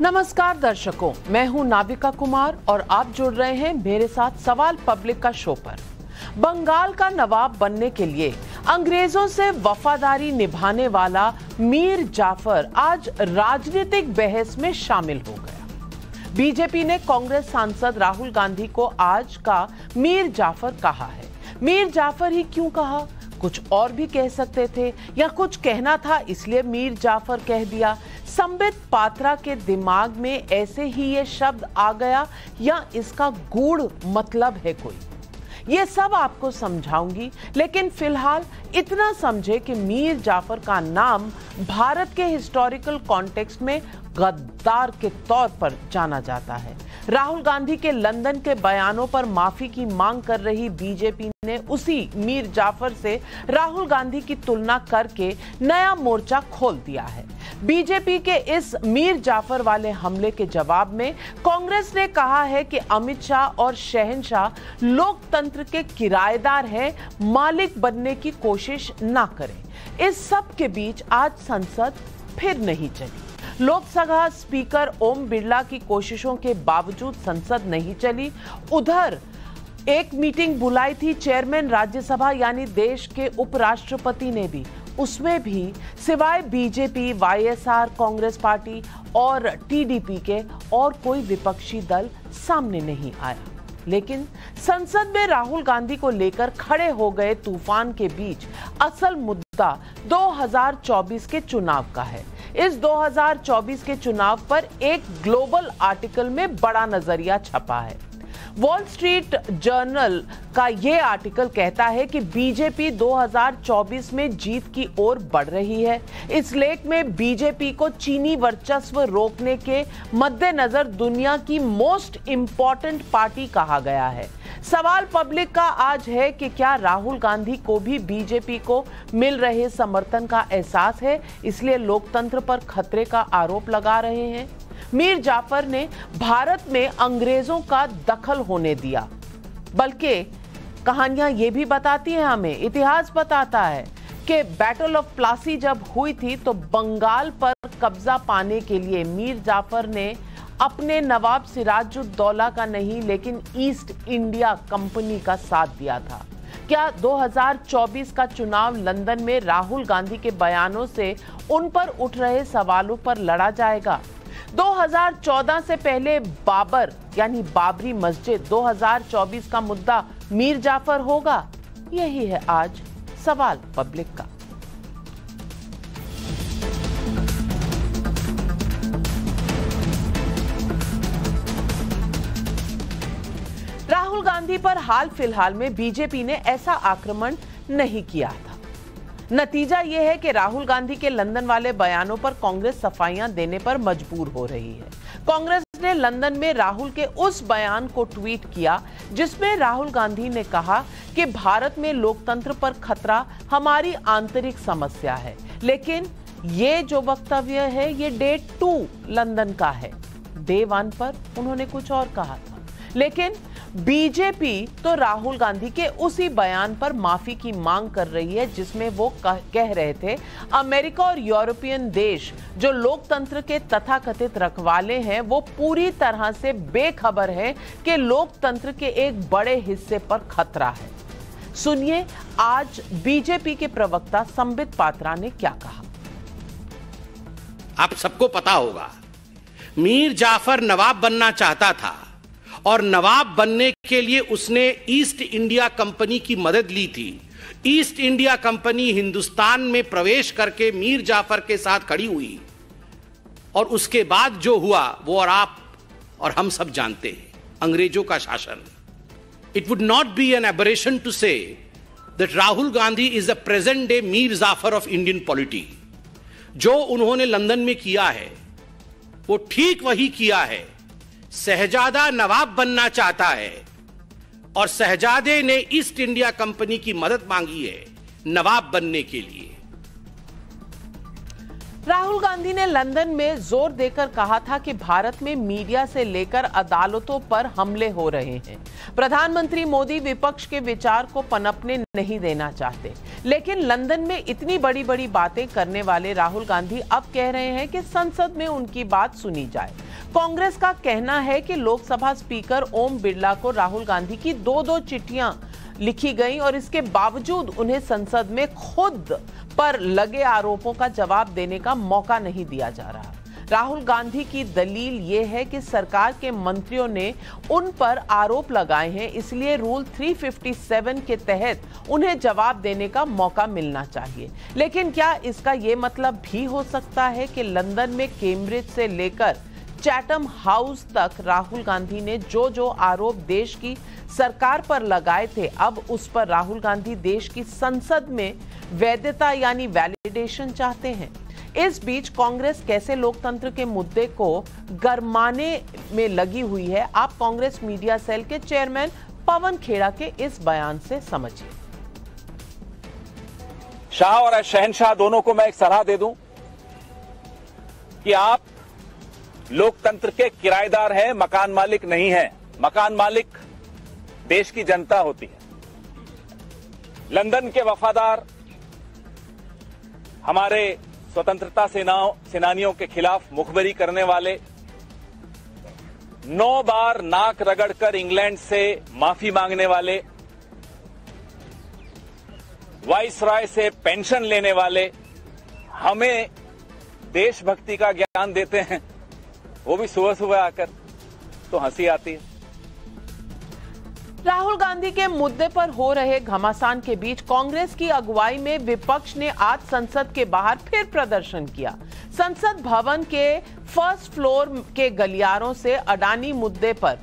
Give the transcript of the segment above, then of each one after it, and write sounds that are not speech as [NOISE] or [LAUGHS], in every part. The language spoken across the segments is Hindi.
नमस्कार दर्शकों मैं हूं नाविका कुमार और आप जुड़ रहे हैं मेरे साथ सवाल पब्लिक का शो पर बंगाल का नवाब बनने के लिए अंग्रेजों से वफादारी निभाने वाला मीर जाफर आज राजनीतिक बहस में शामिल हो गया बीजेपी ने कांग्रेस सांसद राहुल गांधी को आज का मीर जाफर कहा है मीर जाफर ही क्यों कहा कुछ और भी कह सकते थे या कुछ कहना था इसलिए मीर जाफर कह दिया संबित पात्रा के दिमाग में ऐसे ही ये शब्द आ गया या इसका गूढ़ मतलब है कोई ये सब आपको समझाऊंगी लेकिन फिलहाल इतना समझे कि मीर जाफर का नाम भारत के हिस्टोरिकल कॉन्टेक्स्ट में गद्दार के तौर पर जाना जाता है राहुल गांधी के लंदन के बयानों पर माफी की मांग कर रही बीजेपी ने उसी मीर जाफर से राहुल गांधी की तुलना करके नया मोर्चा खोल दिया है बीजेपी के इस मीर जाफर वाले हमले के जवाब में कांग्रेस ने कहा है कि अमित शाह और शहनशाह लोकतंत्र के किराएदार हैं मालिक बनने की कोशिश ना करें इस सब के बीच आज संसद फिर नहीं चली लोकसभा स्पीकर ओम बिरला की कोशिशों के बावजूद संसद नहीं चली उधर एक मीटिंग बुलाई थी चेयरमैन राज्यसभा यानी देश के उपराष्ट्रपति ने भी उसमें भी सिवाय बीजेपी वाईएसआर कांग्रेस पार्टी और टीडीपी के और कोई विपक्षी दल सामने नहीं आया लेकिन संसद में राहुल गांधी को लेकर खड़े हो गए तूफान के बीच असल मुद्दा 2024 के चुनाव का है इस 2024 के चुनाव पर एक ग्लोबल आर्टिकल में बड़ा नजरिया छपा है वॉल स्ट्रीट जर्नल का यह आर्टिकल कहता है कि बीजेपी 2024 में जीत की ओर बढ़ रही है इस लेख में बीजेपी को चीनी वर्चस्व रोकने के मद्देनजर दुनिया की मोस्ट इंपॉर्टेंट पार्टी कहा गया है सवाल पब्लिक का आज है कि क्या राहुल गांधी को भी बीजेपी को मिल रहे समर्थन का एहसास है इसलिए लोकतंत्र पर खतरे का आरोप लगा रहे हैं मीर जाफर ने भारत में अंग्रेजों का दखल होने दिया बल्कि कहानियां ये भी बताती हैं हमें इतिहास बताता है कि बैटल ऑफ प्लासी जब हुई थी तो बंगाल पर कब्जा पाने के लिए मीर जाफर ने अपने नवाब सिराजुद्दौला का नहीं लेकिन ईस्ट इंडिया कंपनी का साथ दिया था क्या 2024 का चुनाव लंदन में राहुल गांधी के बयानों से उन पर उठ रहे सवालों पर लड़ा जाएगा 2014 से पहले बाबर यानी बाबरी मस्जिद 2024 का मुद्दा मीर जाफर होगा यही है आज सवाल पब्लिक का राहुल गांधी पर हाल फिलहाल में बीजेपी ने ऐसा आक्रमण नहीं किया था नतीजा यह है कि राहुल गांधी के लंदन वाले बयानों पर कांग्रेस सफाइयां देने पर मजबूर हो रही है कांग्रेस ने लंदन में राहुल के उस बयान को ट्वीट किया जिसमें राहुल गांधी ने कहा कि भारत में लोकतंत्र पर खतरा हमारी आंतरिक समस्या है लेकिन ये जो वक्तव्य है ये डे टू लंदन का है डे वन पर उन्होंने कुछ और कहा था लेकिन बीजेपी तो राहुल गांधी के उसी बयान पर माफी की मांग कर रही है जिसमें वो कह, रहे थे अमेरिका और यूरोपियन देश जो लोकतंत्र के तथाकथित रखवाले हैं वो पूरी तरह से बेखबर है कि लोकतंत्र के एक बड़े हिस्से पर खतरा है सुनिए आज बीजेपी के प्रवक्ता संबित पात्रा ने क्या कहा आप सबको पता होगा मीर जाफर नवाब बनना चाहता था और नवाब बनने के लिए उसने ईस्ट इंडिया कंपनी की मदद ली थी ईस्ट इंडिया कंपनी हिंदुस्तान में प्रवेश करके मीर जाफर के साथ खड़ी हुई और उसके बाद जो हुआ वो और आप और हम सब जानते हैं अंग्रेजों का शासन it would not be an aberration to say that Rahul Gandhi is a present day Mir Jafar of Indian polity जो उन्होंने लंदन में किया है वो ठीक वही किया है सहजादा नवाब बनना चाहता है और सहजादे ने ईस्ट इंडिया कंपनी की मदद मांगी है नवाब बनने के लिए राहुल गांधी ने लंदन में जोर देकर कहा था कि भारत में मीडिया से लेकर अदालतों पर हमले हो रहे हैं प्रधानमंत्री मोदी विपक्ष के विचार को पनपने नहीं देना चाहते लेकिन लंदन में इतनी बड़ी बड़ी बातें करने वाले राहुल गांधी अब कह रहे हैं कि संसद में उनकी बात सुनी जाए कांग्रेस का कहना है कि लोकसभा स्पीकर ओम बिरला को राहुल गांधी की दो दो चिट्ठियां लिखी गई और इसके बावजूद उन्हें संसद में खुद पर लगे आरोपों का जवाब देने का मौका नहीं दिया जा रहा राहुल गांधी की दलील ये है कि सरकार के मंत्रियों ने उन पर आरोप लगाए हैं इसलिए रूल 357 के तहत उन्हें जवाब देने का मौका मिलना चाहिए लेकिन क्या इसका ये मतलब भी हो सकता है कि लंदन में केम्ब्रिज से लेकर चैटम हाउस तक राहुल गांधी ने जो जो आरोप देश की सरकार पर लगाए थे अब उस पर राहुल गांधी देश की संसद में वैधता यानी वैलिडेशन चाहते हैं इस बीच कांग्रेस कैसे लोकतंत्र के मुद्दे को गरमाने में लगी हुई है आप कांग्रेस मीडिया सेल के चेयरमैन पवन खेड़ा के इस बयान से समझिए शाह और शहनशाह दोनों को मैं एक सलाह दे दूं कि आप लोकतंत्र के किराएदार हैं मकान मालिक नहीं है मकान मालिक देश की जनता होती है लंदन के वफादार हमारे स्वतंत्रता सेनाओं सेनानियों के खिलाफ मुखबरी करने वाले नौ बार नाक रगड़कर इंग्लैंड से माफी मांगने वाले वाइस राय से पेंशन लेने वाले हमें देशभक्ति का ज्ञान देते हैं वो भी सुबह सुबह आकर तो हंसी आती है राहुल गांधी के मुद्दे पर हो रहे घमासान के बीच कांग्रेस की अगुवाई में विपक्ष ने आज संसद के बाहर फिर प्रदर्शन किया संसद भवन के फर्स्ट फ्लोर के गलियारों से अडानी मुद्दे पर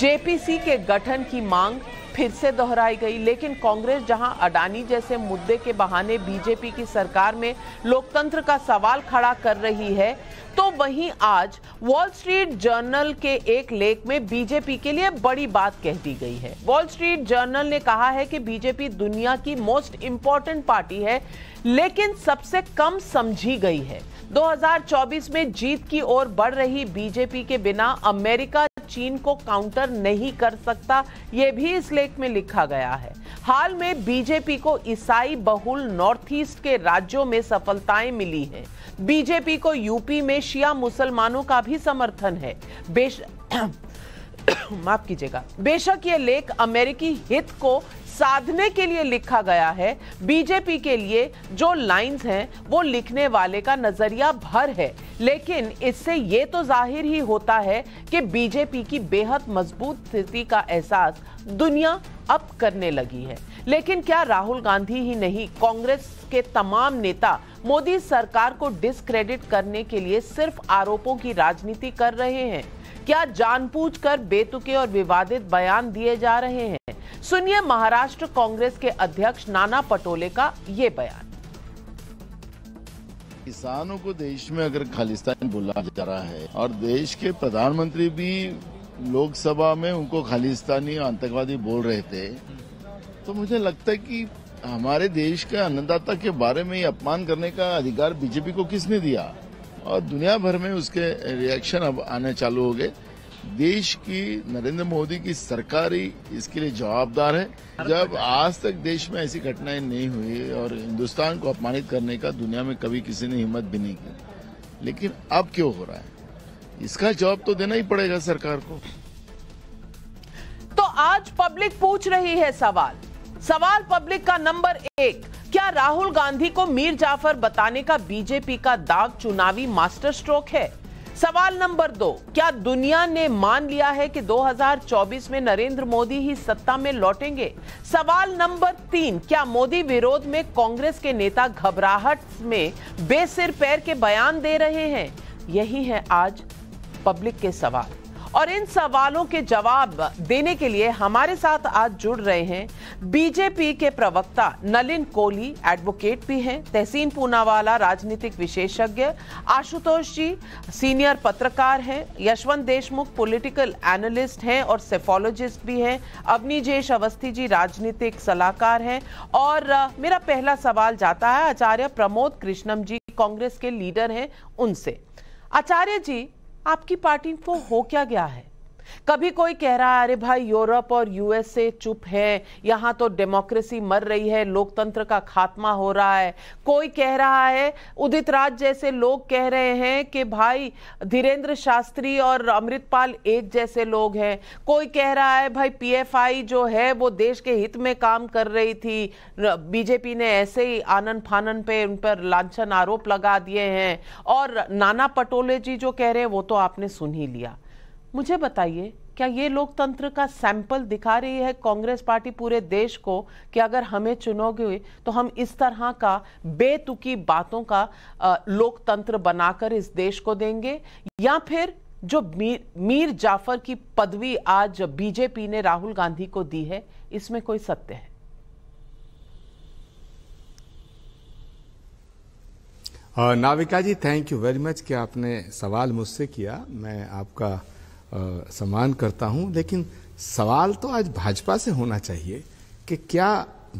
जेपीसी के गठन की मांग फिर से दोहराई गई लेकिन कांग्रेस जहां अडानी जैसे मुद्दे के बहाने बीजेपी की सरकार में लोकतंत्र का सवाल खड़ा कर रही है तो वहीं आज वॉल स्ट्रीट जर्नल के एक लेख में बीजेपी के लिए बड़ी बात कह दी गई है वॉल स्ट्रीट जर्नल ने कहा है कि बीजेपी दुनिया की मोस्ट इंपॉर्टेंट पार्टी है लेकिन सबसे कम समझी गई है 2024 में जीत की ओर बढ़ रही बीजेपी के बिना अमेरिका चीन को काउंटर नहीं कर सकता यह भी इस लेख में लिखा गया है हाल में बीजेपी को ईसाई बहुल नॉर्थ ईस्ट के राज्यों में सफलताएं मिली हैं बीजेपी को यूपी में शिया मुसलमानों का भी समर्थन है बेश [COUGHS] माफ कीजिएगा बेशक ये लेख अमेरिकी हित को साधने के लिए लिखा गया है बीजेपी के लिए जो लाइंस हैं वो लिखने वाले का नजरिया भर है लेकिन इससे ये तो जाहिर ही होता है कि बीजेपी की बेहद मजबूत स्थिति का एहसास दुनिया अब करने लगी है लेकिन क्या राहुल गांधी ही नहीं कांग्रेस के तमाम नेता मोदी सरकार को डिसक्रेडिट करने के लिए सिर्फ आरोपों की राजनीति कर रहे हैं क्या जानबूझकर बेतुके और विवादित बयान दिए जा रहे हैं सुनिए महाराष्ट्र कांग्रेस के अध्यक्ष नाना पटोले का ये बयान किसानों को देश में अगर खालिस्तान बोला जा रहा है और देश के प्रधानमंत्री भी लोकसभा में उनको खालिस्तानी आतंकवादी बोल रहे थे तो मुझे लगता है कि हमारे देश के अन्नदाता के बारे में अपमान करने का अधिकार बीजेपी को किसने दिया और दुनिया भर में उसके रिएक्शन अब आने चालू हो गए देश की नरेंद्र मोदी की सरकार ही इसके लिए जवाबदार है जब आज तक देश में ऐसी घटनाएं नहीं हुई और हिंदुस्तान को अपमानित करने का दुनिया में कभी किसी ने हिम्मत भी नहीं की लेकिन अब क्यों हो रहा है इसका जवाब तो देना ही पड़ेगा सरकार को तो आज पब्लिक पूछ रही है सवाल सवाल पब्लिक का नंबर एक क्या राहुल गांधी को मीर जाफर बताने का बीजेपी का दाग चुनावी मास्टर स्ट्रोक है सवाल नंबर दो क्या दुनिया ने मान लिया है कि 2024 में नरेंद्र मोदी ही सत्ता में लौटेंगे सवाल नंबर तीन क्या मोदी विरोध में कांग्रेस के नेता घबराहट में बेसिर पैर के बयान दे रहे हैं यही है आज पब्लिक के सवाल और इन सवालों के जवाब देने के लिए हमारे साथ आज जुड़ रहे हैं बीजेपी के प्रवक्ता नलिन कोहली एडवोकेट भी हैं तहसीन पूनावाला राजनीतिक विशेषज्ञ आशुतोष जी सीनियर पत्रकार हैं यशवंत देशमुख पॉलिटिकल एनालिस्ट हैं और सेफोलॉजिस्ट भी हैं अवनीजेश अवस्थी जी राजनीतिक सलाहकार हैं और मेरा पहला सवाल जाता है आचार्य प्रमोद कृष्णम जी कांग्रेस के लीडर हैं उनसे आचार्य जी आपकी पार्टी को हो क्या गया है कभी कोई कह रहा है अरे भाई यूरोप और यूएसए चुप है यहाँ तो डेमोक्रेसी मर रही है लोकतंत्र का खात्मा हो रहा है कोई कह रहा है उदित राज जैसे लोग कह रहे हैं कि भाई धीरेन्द्र शास्त्री और अमृतपाल एक जैसे लोग हैं कोई कह रहा है भाई पीएफआई जो है वो देश के हित में काम कर रही थी बीजेपी ने ऐसे ही आनंद फानन पे उन पर लाछन आरोप लगा दिए हैं और नाना पटोले जी जो कह रहे हैं वो तो आपने सुन ही लिया मुझे बताइए क्या ये लोकतंत्र का सैंपल दिखा रही है कांग्रेस पार्टी पूरे देश को कि अगर हमें चुनोगे तो हम इस तरह का बेतुकी बातों का लोकतंत्र बनाकर इस देश को देंगे या फिर जो मीर, मीर जाफर की पदवी आज बीजेपी ने राहुल गांधी को दी है इसमें कोई सत्य है Navika ji thank you very much कि आपने सवाल मुझसे किया मैं आपका सम्मान करता हूं लेकिन सवाल तो आज भाजपा से होना चाहिए कि क्या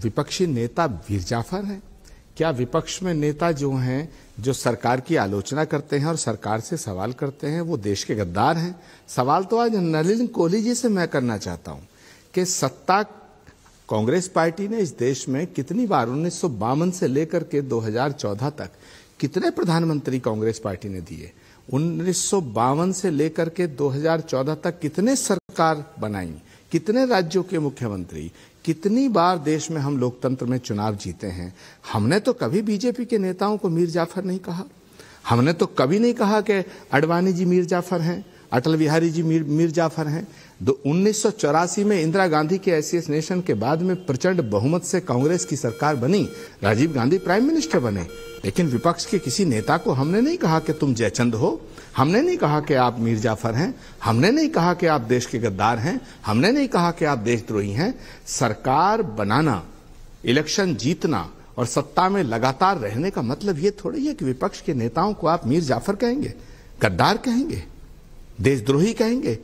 विपक्षी नेता वीर जाफर हैं क्या विपक्ष में नेता जो हैं जो सरकार की आलोचना करते हैं और सरकार से सवाल करते हैं वो देश के गद्दार हैं सवाल तो आज नलिन कोहली जी से मैं करना चाहता हूँ कि सत्ता कांग्रेस पार्टी ने इस देश में कितनी बार उन्नीस से लेकर के 2014 तक कितने प्रधानमंत्री कांग्रेस पार्टी ने दिए उन्नीस से लेकर के 2014 तक कितने सरकार बनाई कितने राज्यों के मुख्यमंत्री कितनी बार देश में हम लोकतंत्र में चुनाव जीते हैं हमने तो कभी बीजेपी के नेताओं को मीर जाफर नहीं कहा हमने तो कभी नहीं कहा कि अडवाणी जी मीर जाफर हैं अटल बिहारी जी मीर मीर जाफर हैं तो उन्नीस में इंदिरा गांधी के एसोसिएशन के बाद में प्रचंड बहुमत से कांग्रेस की सरकार बनी राजीव गांधी प्राइम मिनिस्टर बने लेकिन विपक्ष के किसी नेता को हमने नहीं कहा कि तुम जयचंद हो हमने नहीं कहा कि आप मीर जाफर हैं हमने नहीं कहा कि आप देश के गद्दार हैं हमने नहीं कहा कि आप देशद्रोही हैं सरकार बनाना इलेक्शन जीतना और सत्ता में लगातार रहने का मतलब ये थोड़ी है कि विपक्ष के नेताओं को आप मीर जाफर कहेंगे गद्दार कहेंगे देशद्रोही कहेंगे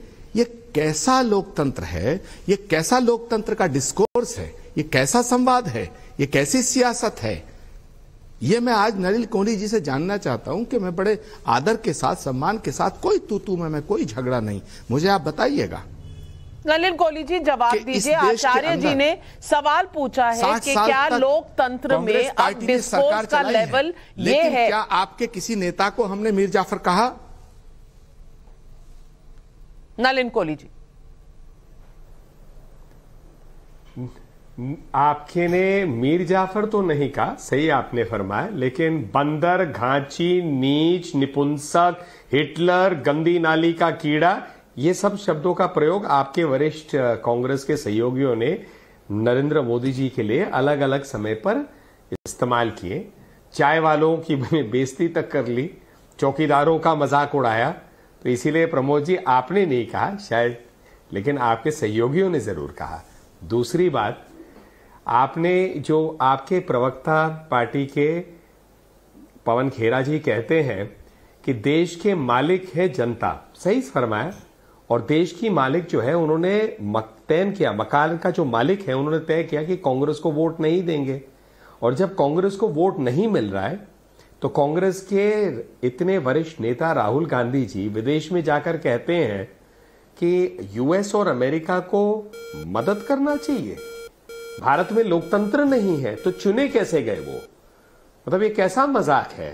कैसा लोकतंत्र है ये कैसा लोकतंत्र का डिस्कोर्स है ये कैसा संवाद है ये कैसी सियासत है ये मैं आज नलिल कोहली जी से जानना चाहता हूं कि मैं बड़े आदर के साथ सम्मान के साथ कोई तू तू में मैं कोई झगड़ा नहीं मुझे आप बताइएगा नलिन कोहली जी जवाब दीजिए आचार्य जी ने सवाल पूछा है कि क्या लोकतंत्र में अब डिस्कोर्स का लेवल ये है क्या आपके किसी नेता को हमने मीर जाफर कहा नलिन कोहली जी आपके ने मीर जाफर तो नहीं कहा सही आपने फरमाया लेकिन बंदर घाची नीच निपुंसक हिटलर गंदी नाली का कीड़ा ये सब शब्दों का प्रयोग आपके वरिष्ठ कांग्रेस के सहयोगियों ने नरेंद्र मोदी जी के लिए अलग अलग समय पर इस्तेमाल किए चाय वालों की बेइज्जती तक कर ली चौकीदारों का मजाक उड़ाया तो इसीलिए प्रमोद जी आपने नहीं कहा शायद लेकिन आपके सहयोगियों ने जरूर कहा दूसरी बात आपने जो आपके प्रवक्ता पार्टी के पवन खेरा जी कहते हैं कि देश के मालिक है जनता सही फरमाया और देश की मालिक जो है उन्होंने तय किया मकान का जो मालिक है उन्होंने तय किया कि कांग्रेस को वोट नहीं देंगे और जब कांग्रेस को वोट नहीं मिल रहा है तो कांग्रेस के इतने वरिष्ठ नेता राहुल गांधी जी विदेश में जाकर कहते हैं कि यूएस और अमेरिका को मदद करना चाहिए भारत में लोकतंत्र नहीं है तो चुने कैसे गए वो मतलब ये कैसा मजाक है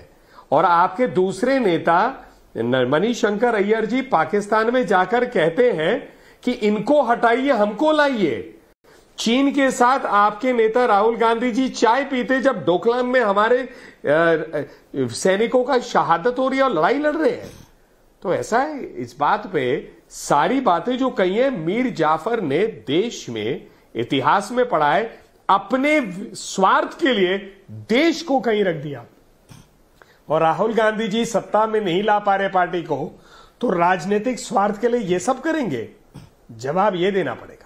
और आपके दूसरे नेता मनीष शंकर अय्यर जी पाकिस्तान में जाकर कहते हैं कि इनको हटाइए हमको लाइए चीन के साथ आपके नेता राहुल गांधी जी चाय पीते जब डोकलाम में हमारे सैनिकों का शहादत हो रही है और लड़ाई लड़ रहे हैं तो ऐसा है इस बात पे सारी बातें जो कही है मीर जाफर ने देश में इतिहास में पढ़ाए अपने स्वार्थ के लिए देश को कहीं रख दिया और राहुल गांधी जी सत्ता में नहीं ला पा रहे पार्टी को तो राजनीतिक स्वार्थ के लिए ये सब करेंगे जवाब ये देना पड़ेगा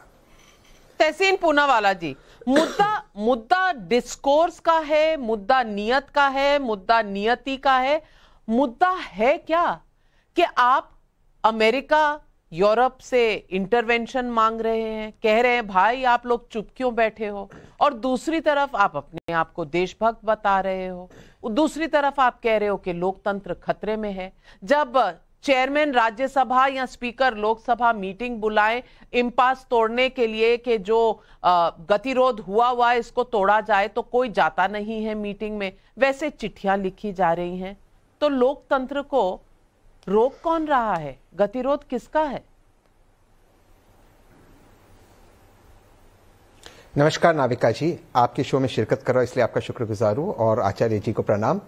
तहसीन पूनावाला जी मुद्दा मुद्दा डिस्कोर्स का है मुद्दा नियत का है मुद्दा नियति का है मुद्दा है क्या कि आप अमेरिका यूरोप से इंटरवेंशन मांग रहे हैं कह रहे हैं भाई आप लोग चुप क्यों बैठे हो और दूसरी तरफ आप अपने आप को देशभक्त बता रहे हो दूसरी तरफ आप कह रहे हो कि लोकतंत्र खतरे में है जब चेयरमैन राज्यसभा या स्पीकर लोकसभा मीटिंग बुलाएं इम्पास तोड़ने के लिए कि जो गतिरोध हुआ हुआ इसको तोड़ा जाए तो कोई जाता नहीं है मीटिंग में वैसे चिट्ठियां लिखी जा रही हैं तो लोकतंत्र को रोक कौन रहा है गतिरोध किसका है नमस्कार नाविका जी आपके शो में शिरकत कर रहा हूं इसलिए आपका शुक्रगुजार हूं और आचार्य जी को प्रणाम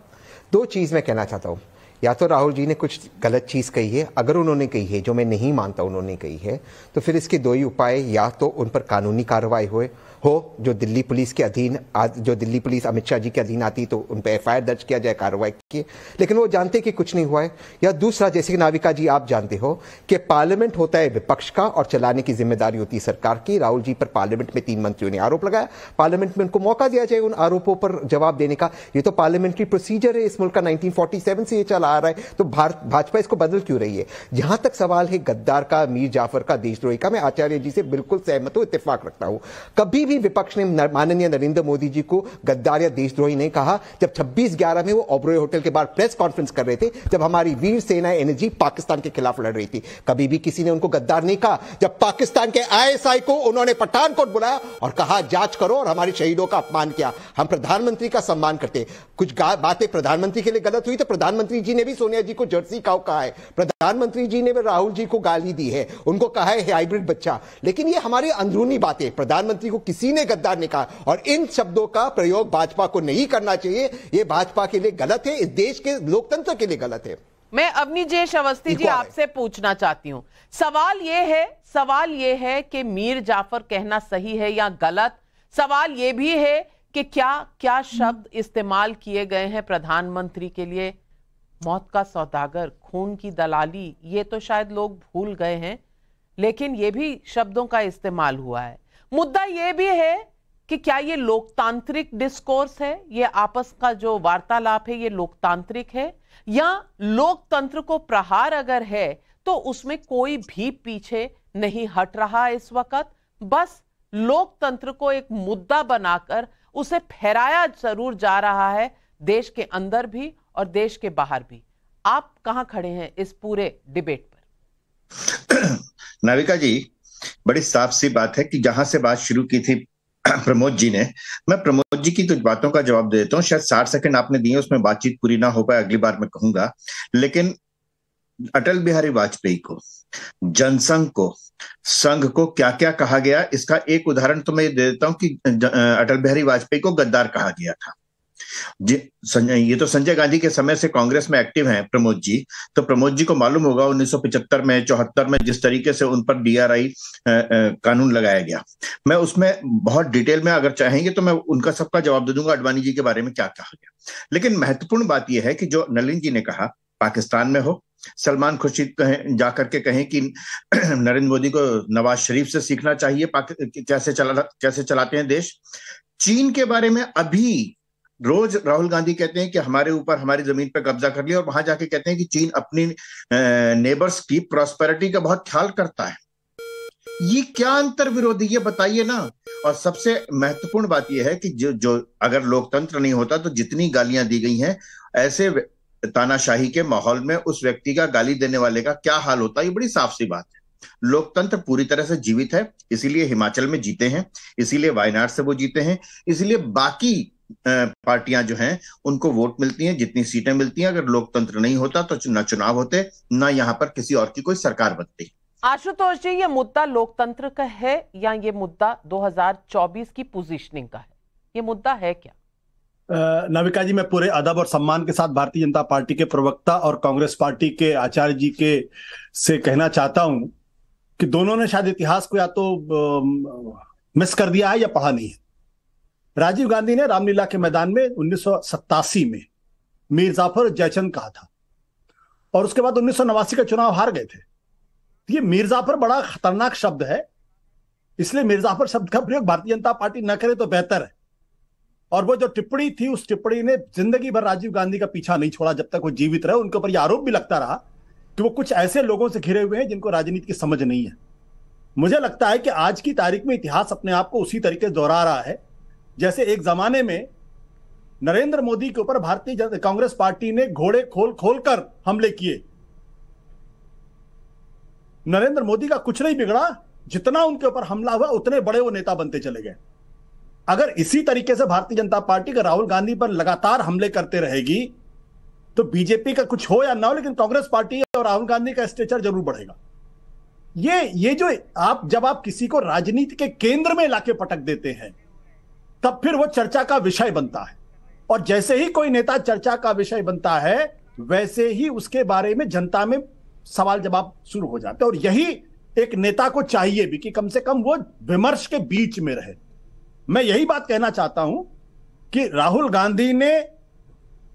दो चीज मैं कहना चाहता हूं या तो राहुल जी ने कुछ गलत चीज़ कही है अगर उन्होंने कही है जो मैं नहीं मानता उन्होंने कही है तो फिर इसके दो ही उपाय या तो उन पर कानूनी कार्रवाई हो हो जो दिल्ली पुलिस के अधीन जो दिल्ली पुलिस अमित शाह जी के अधीन आती तो उन पर एफ दर्ज किया जाए कार्रवाई की लेकिन वो जानते कि कुछ नहीं हुआ है या दूसरा जैसे कि नाविका जी आप जानते हो कि पार्लियामेंट होता है विपक्ष का और चलाने की जिम्मेदारी होती है सरकार की राहुल जी पर पार्लियामेंट में तीन मंत्रियों ने आरोप लगाया पार्लियामेंट में उनको मौका दिया जाए उन आरोपों पर जवाब देने का ये तो पार्लियामेंट्री प्रोसीजर है इस मुल्क का नाइनटीन से ये चला आ रहा है तो भारत भाजपा इसको बदल क्यों रही है जहां तक सवाल है गद्दार का मीर जाफर का देशद्रोही का मैं आचार्य जी से बिल्कुल सहमत हूं इतफाक रखता हूं कभी भी भी विपक्ष ने माननीय नरेंद्र मोदी जी को गद्दार या देशद्रोही नहीं कहा जब छब्बीस ग्यारह में वो ओबरोय होटल के बाहर प्रेस कॉन्फ्रेंस कर रहे थे जब हमारी वीर सेना एनर्जी पाकिस्तान के खिलाफ लड़ रही थी कभी भी किसी ने उनको गद्दार नहीं कहा जब पाकिस्तान के आईएसआई को उन्होंने पठानकोट बुलाया और कहा जांच करो और हमारे शहीदों का अपमान किया हम प्रधानमंत्री का सम्मान करते कुछ बातें प्रधानमंत्री के लिए गलत हुई तो प्रधानमंत्री जी ने भी सोनिया जी को जर्सी काउ कहा है प्रधानमंत्री जी ने भी राहुल जी को गाली दी है उनको कहा है हाइब्रिड बच्चा लेकिन ये हमारी अंदरूनी बातें प्रधानमंत्री को किसी किसी ने गद्दार नहीं कहा और इन शब्दों का प्रयोग भाजपा को नहीं करना चाहिए ये भाजपा के लिए गलत है इस देश के लोकतंत्र के लिए गलत है मैं अवनी जयेश अवस्थी जी आपसे पूछना चाहती हूँ सवाल ये है सवाल ये है कि मीर जाफर कहना सही है या गलत सवाल ये भी है कि क्या क्या शब्द इस्तेमाल किए गए हैं प्रधानमंत्री के लिए मौत का सौदागर खून की दलाली ये तो शायद लोग भूल गए हैं लेकिन ये भी शब्दों का इस्तेमाल हुआ है मुद्दा यह भी है कि क्या ये लोकतांत्रिक डिस्कोर्स है ये आपस का जो वार्तालाप है ये लोकतांत्रिक है या लोकतंत्र को प्रहार अगर है तो उसमें कोई भी पीछे नहीं हट रहा इस वक्त बस लोकतंत्र को एक मुद्दा बनाकर उसे फहराया जरूर जा रहा है देश के अंदर भी और देश के बाहर भी आप कहां खड़े हैं इस पूरे डिबेट पर [CLEARS THROAT] नाविका जी बड़ी साफ सी बात है कि जहां से बात शुरू की थी [CLEARS THROAT] प्रमोद जी ने मैं प्रमोद जी की कुछ बातों का जवाब दे देता हूँ शायद साठ सेकंड आपने दिए उसमें बातचीत पूरी ना हो पाए अगली बार मैं कहूंगा लेकिन अटल बिहारी वाजपेयी को जनसंघ को संघ को क्या क्या कहा गया इसका एक उदाहरण तो मैं दे देता हूं कि अटल बिहारी वाजपेयी को गद्दार कहा गया था संजय ये तो संजय गांधी के समय से कांग्रेस में एक्टिव हैं प्रमोद जी तो प्रमोद जी को मालूम होगा 1975 में चौहत्तर में जिस तरीके से उन पर डीआरआई कानून लगाया गया मैं उसमें बहुत डिटेल में अगर चाहेंगे तो मैं उनका सबका जवाब दे दूंगा अडवाणी जी के बारे में क्या कहा गया लेकिन महत्वपूर्ण बात यह है कि जो नलिन जी ने कहा पाकिस्तान में हो सलमान खुर्शीद कहें जाकर के कहें कि [CLEARS THROAT] नरेंद्र मोदी को नवाज शरीफ से सीखना चाहिए कैसे चला कैसे चलाते हैं देश चीन के बारे में अभी रोज राहुल गांधी कहते हैं कि हमारे ऊपर हमारी जमीन पर कब्जा कर लिया और वहां जाके कहते हैं कि चीन अपनी नेबर्स की प्रॉस्पेरिटी का बहुत ख्याल करता है ये क्या अंतर विरोधी ये बताइए ना और सबसे महत्वपूर्ण बात यह है कि जो जो अगर लोकतंत्र नहीं होता तो जितनी गालियां दी गई हैं ऐसे तानाशाही के माहौल में उस व्यक्ति का गाली देने वाले का क्या हाल होता है ये बड़ी साफ सी बात है लोकतंत्र पूरी तरह से जीवित है इसीलिए हिमाचल में जीते हैं इसीलिए वायनाड से वो जीते हैं इसीलिए बाकी पार्टियां जो हैं उनको वोट मिलती हैं जितनी सीटें मिलती हैं अगर लोकतंत्र नहीं होता तो न चुनाव होते न यहाँ पर किसी और की कोई सरकार बनती आशुतोष जी ये मुद्दा लोकतंत्र का है या ये मुद्दा 2024 की पोजीशनिंग का है ये मुद्दा है क्या नविका जी मैं पूरे अदब और सम्मान के साथ भारतीय जनता पार्टी के प्रवक्ता और कांग्रेस पार्टी के आचार्य जी के से कहना चाहता हूं कि दोनों ने शायद इतिहास को या तो मिस कर दिया है या पढ़ा नहीं है राजीव गांधी ने रामलीला के मैदान में उन्नीस में मीर जाफर जयचंद कहा था और उसके बाद उन्नीस का चुनाव हार गए थे ये मीर जाफर बड़ा खतरनाक शब्द है इसलिए मीर जाफर शब्द का प्रयोग भारतीय जनता पार्टी न करे तो बेहतर है और वो जो टिप्पणी थी उस टिप्पणी ने जिंदगी भर राजीव गांधी का पीछा नहीं छोड़ा जब तक वो जीवित रहे उनके ऊपर यह आरोप भी लगता रहा कि वो कुछ ऐसे लोगों से घिरे हुए हैं जिनको राजनीति की समझ नहीं है मुझे लगता है कि आज की तारीख में इतिहास अपने आप को उसी तरीके से दोहरा रहा है जैसे एक जमाने में नरेंद्र मोदी के ऊपर भारतीय जनता कांग्रेस पार्टी ने घोड़े खोल खोल कर हमले किए नरेंद्र मोदी का कुछ नहीं बिगड़ा जितना उनके ऊपर हमला हुआ उतने बड़े वो नेता बनते चले गए अगर इसी तरीके से भारतीय जनता पार्टी का राहुल गांधी पर लगातार हमले करते रहेगी तो बीजेपी का कुछ हो या ना हो लेकिन कांग्रेस पार्टी और राहुल गांधी का स्ट्रेचर जरूर बढ़ेगा ये ये जो आप जब आप किसी को राजनीति के केंद्र में लाके पटक देते हैं तब फिर वो चर्चा का विषय बनता है और जैसे ही कोई नेता चर्चा का विषय बनता है वैसे ही उसके बारे में जनता में सवाल जवाब शुरू हो जाते हैं और यही एक नेता को चाहिए भी कि कम से कम वो विमर्श के बीच में रहे मैं यही बात कहना चाहता हूं कि राहुल गांधी ने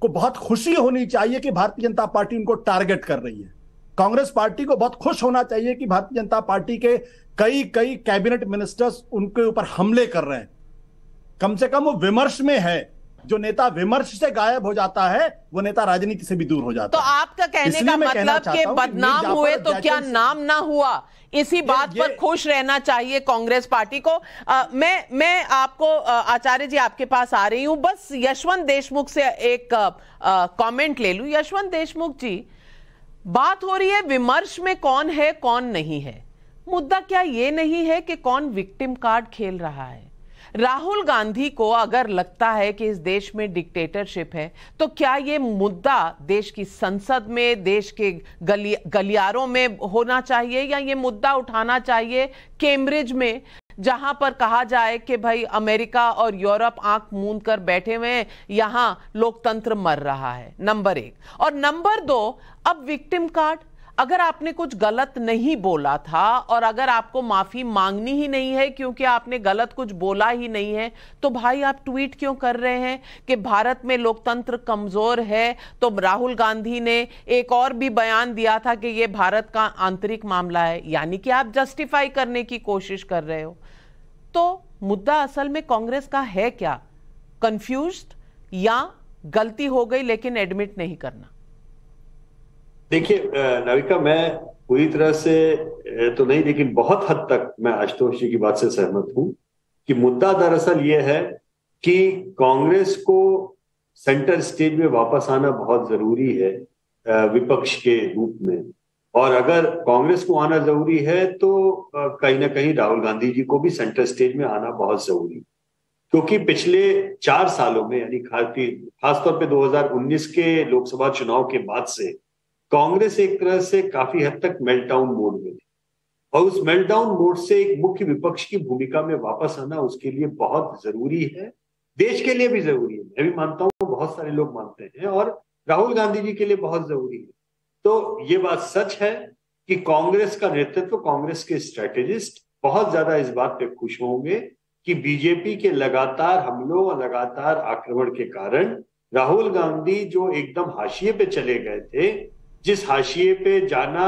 को बहुत खुशी होनी चाहिए कि भारतीय जनता पार्टी उनको टारगेट कर रही है कांग्रेस पार्टी को बहुत खुश होना चाहिए कि भारतीय जनता पार्टी के कई कई कैबिनेट मिनिस्टर्स उनके ऊपर हमले कर रहे हैं कम से कम वो विमर्श में है जो नेता विमर्श से गायब हो जाता है वो नेता राजनीति से भी दूर हो जाता तो है तो आपका कहने का मतलब कि बदनाम हुए तो क्या नाम ना हुआ इसी बात ये, पर खुश रहना चाहिए कांग्रेस पार्टी को आ, मैं मैं आपको आचार्य जी आपके पास आ रही हूं बस यशवंत देशमुख से एक कमेंट ले लूं यशवंत देशमुख जी बात हो रही है विमर्श में कौन है कौन नहीं है मुद्दा क्या ये नहीं है कि कौन विक्टिम कार्ड खेल रहा है राहुल गांधी को अगर लगता है कि इस देश में डिक्टेटरशिप है तो क्या ये मुद्दा देश की संसद में देश के गली गलियारों में होना चाहिए या ये मुद्दा उठाना चाहिए कैम्ब्रिज में जहां पर कहा जाए कि भाई अमेरिका और यूरोप आंख मूंद कर बैठे हुए हैं यहां लोकतंत्र मर रहा है नंबर एक और नंबर दो अब विक्टिम कार्ड अगर आपने कुछ गलत नहीं बोला था और अगर आपको माफी मांगनी ही नहीं है क्योंकि आपने गलत कुछ बोला ही नहीं है तो भाई आप ट्वीट क्यों कर रहे हैं कि भारत में लोकतंत्र कमजोर है तो राहुल गांधी ने एक और भी बयान दिया था कि ये भारत का आंतरिक मामला है यानी कि आप जस्टिफाई करने की कोशिश कर रहे हो तो मुद्दा असल में कांग्रेस का है क्या कंफ्यूज या गलती हो गई लेकिन एडमिट नहीं करना देखिए नाविका मैं पूरी तरह से तो नहीं लेकिन बहुत हद तक मैं आशुतोष जी की बात से सहमत हूं कि मुद्दा दरअसल यह है कि कांग्रेस को सेंटर स्टेज में वापस आना बहुत जरूरी है विपक्ष के रूप में और अगर कांग्रेस को आना जरूरी है तो कहीं ना कहीं राहुल गांधी जी को भी सेंटर स्टेज में आना बहुत जरूरी क्योंकि पिछले चार सालों में यानी खासतौर पे 2019 के लोकसभा चुनाव के बाद से कांग्रेस एक तरह से काफी हद तक मेल्टाउन मोड में थी और उस मेल्टाउन मोड से एक मुख्य विपक्ष की भूमिका में वापस आना उसके लिए बहुत जरूरी है देश के लिए भी जरूरी है मैं भी मानता हूं बहुत सारे लोग मानते हैं और राहुल गांधी जी के लिए बहुत जरूरी है तो ये बात सच है कि कांग्रेस का नेतृत्व कांग्रेस के स्ट्रेटेजिस्ट बहुत ज्यादा इस बात पे खुश होंगे कि बीजेपी के लगातार हमलों और लगातार आक्रमण के कारण राहुल गांधी जो एकदम हाशिए पे चले गए थे जिस हाशिए पे जाना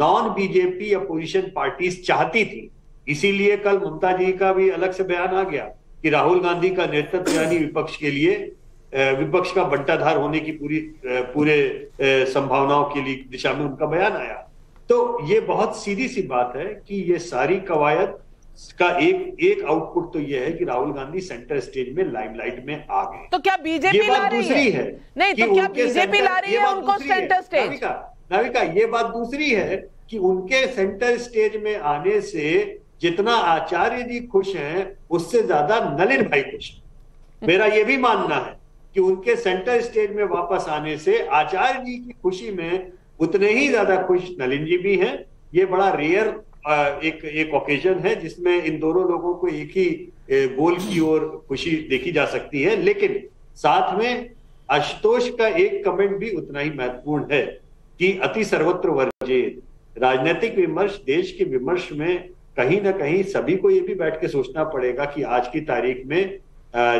नॉन बीजेपी अपोजिशन पार्टीज चाहती थी इसीलिए कल ममता जी का भी अलग से बयान आ गया कि राहुल गांधी का नेतृत्व यानी विपक्ष के लिए विपक्ष का बंटाधार होने की पूरी पूरे संभावनाओं के लिए दिशा में उनका बयान आया तो ये बहुत सीधी सी बात है कि ये सारी कवायद का एक एक आउटपुट तो यह है कि राहुल गांधी सेंटर स्टेज में लाइमलाइट में आ गए तो क्या बीजेपी ला रही है, है नहीं तो क्या बीजेपी ला रही है उनको सेंटर स्टेज नाविका ये बात दूसरी है कि उनके सेंटर स्टेज में आने से जितना आचार्य जी खुश हैं उससे ज्यादा नलिन भाई खुश है मेरा यह भी मानना है कि उनके सेंटर स्टेज में वापस आने से आचार्य जी की खुशी में उतने ही ज्यादा खुश नलिन जी भी हैं ये बड़ा रेयर एक एक ओकेजन है जिसमें इन दोनों लोगों को एक ही गोल की ओर खुशी देखी जा सकती है लेकिन साथ में आशुतोष का एक कमेंट भी उतना ही महत्वपूर्ण है कि अति सर्वत्र वर्जे राजनीतिक विमर्श देश के विमर्श में कहीं ना कहीं सभी को ये भी बैठ के सोचना पड़ेगा कि आज की तारीख में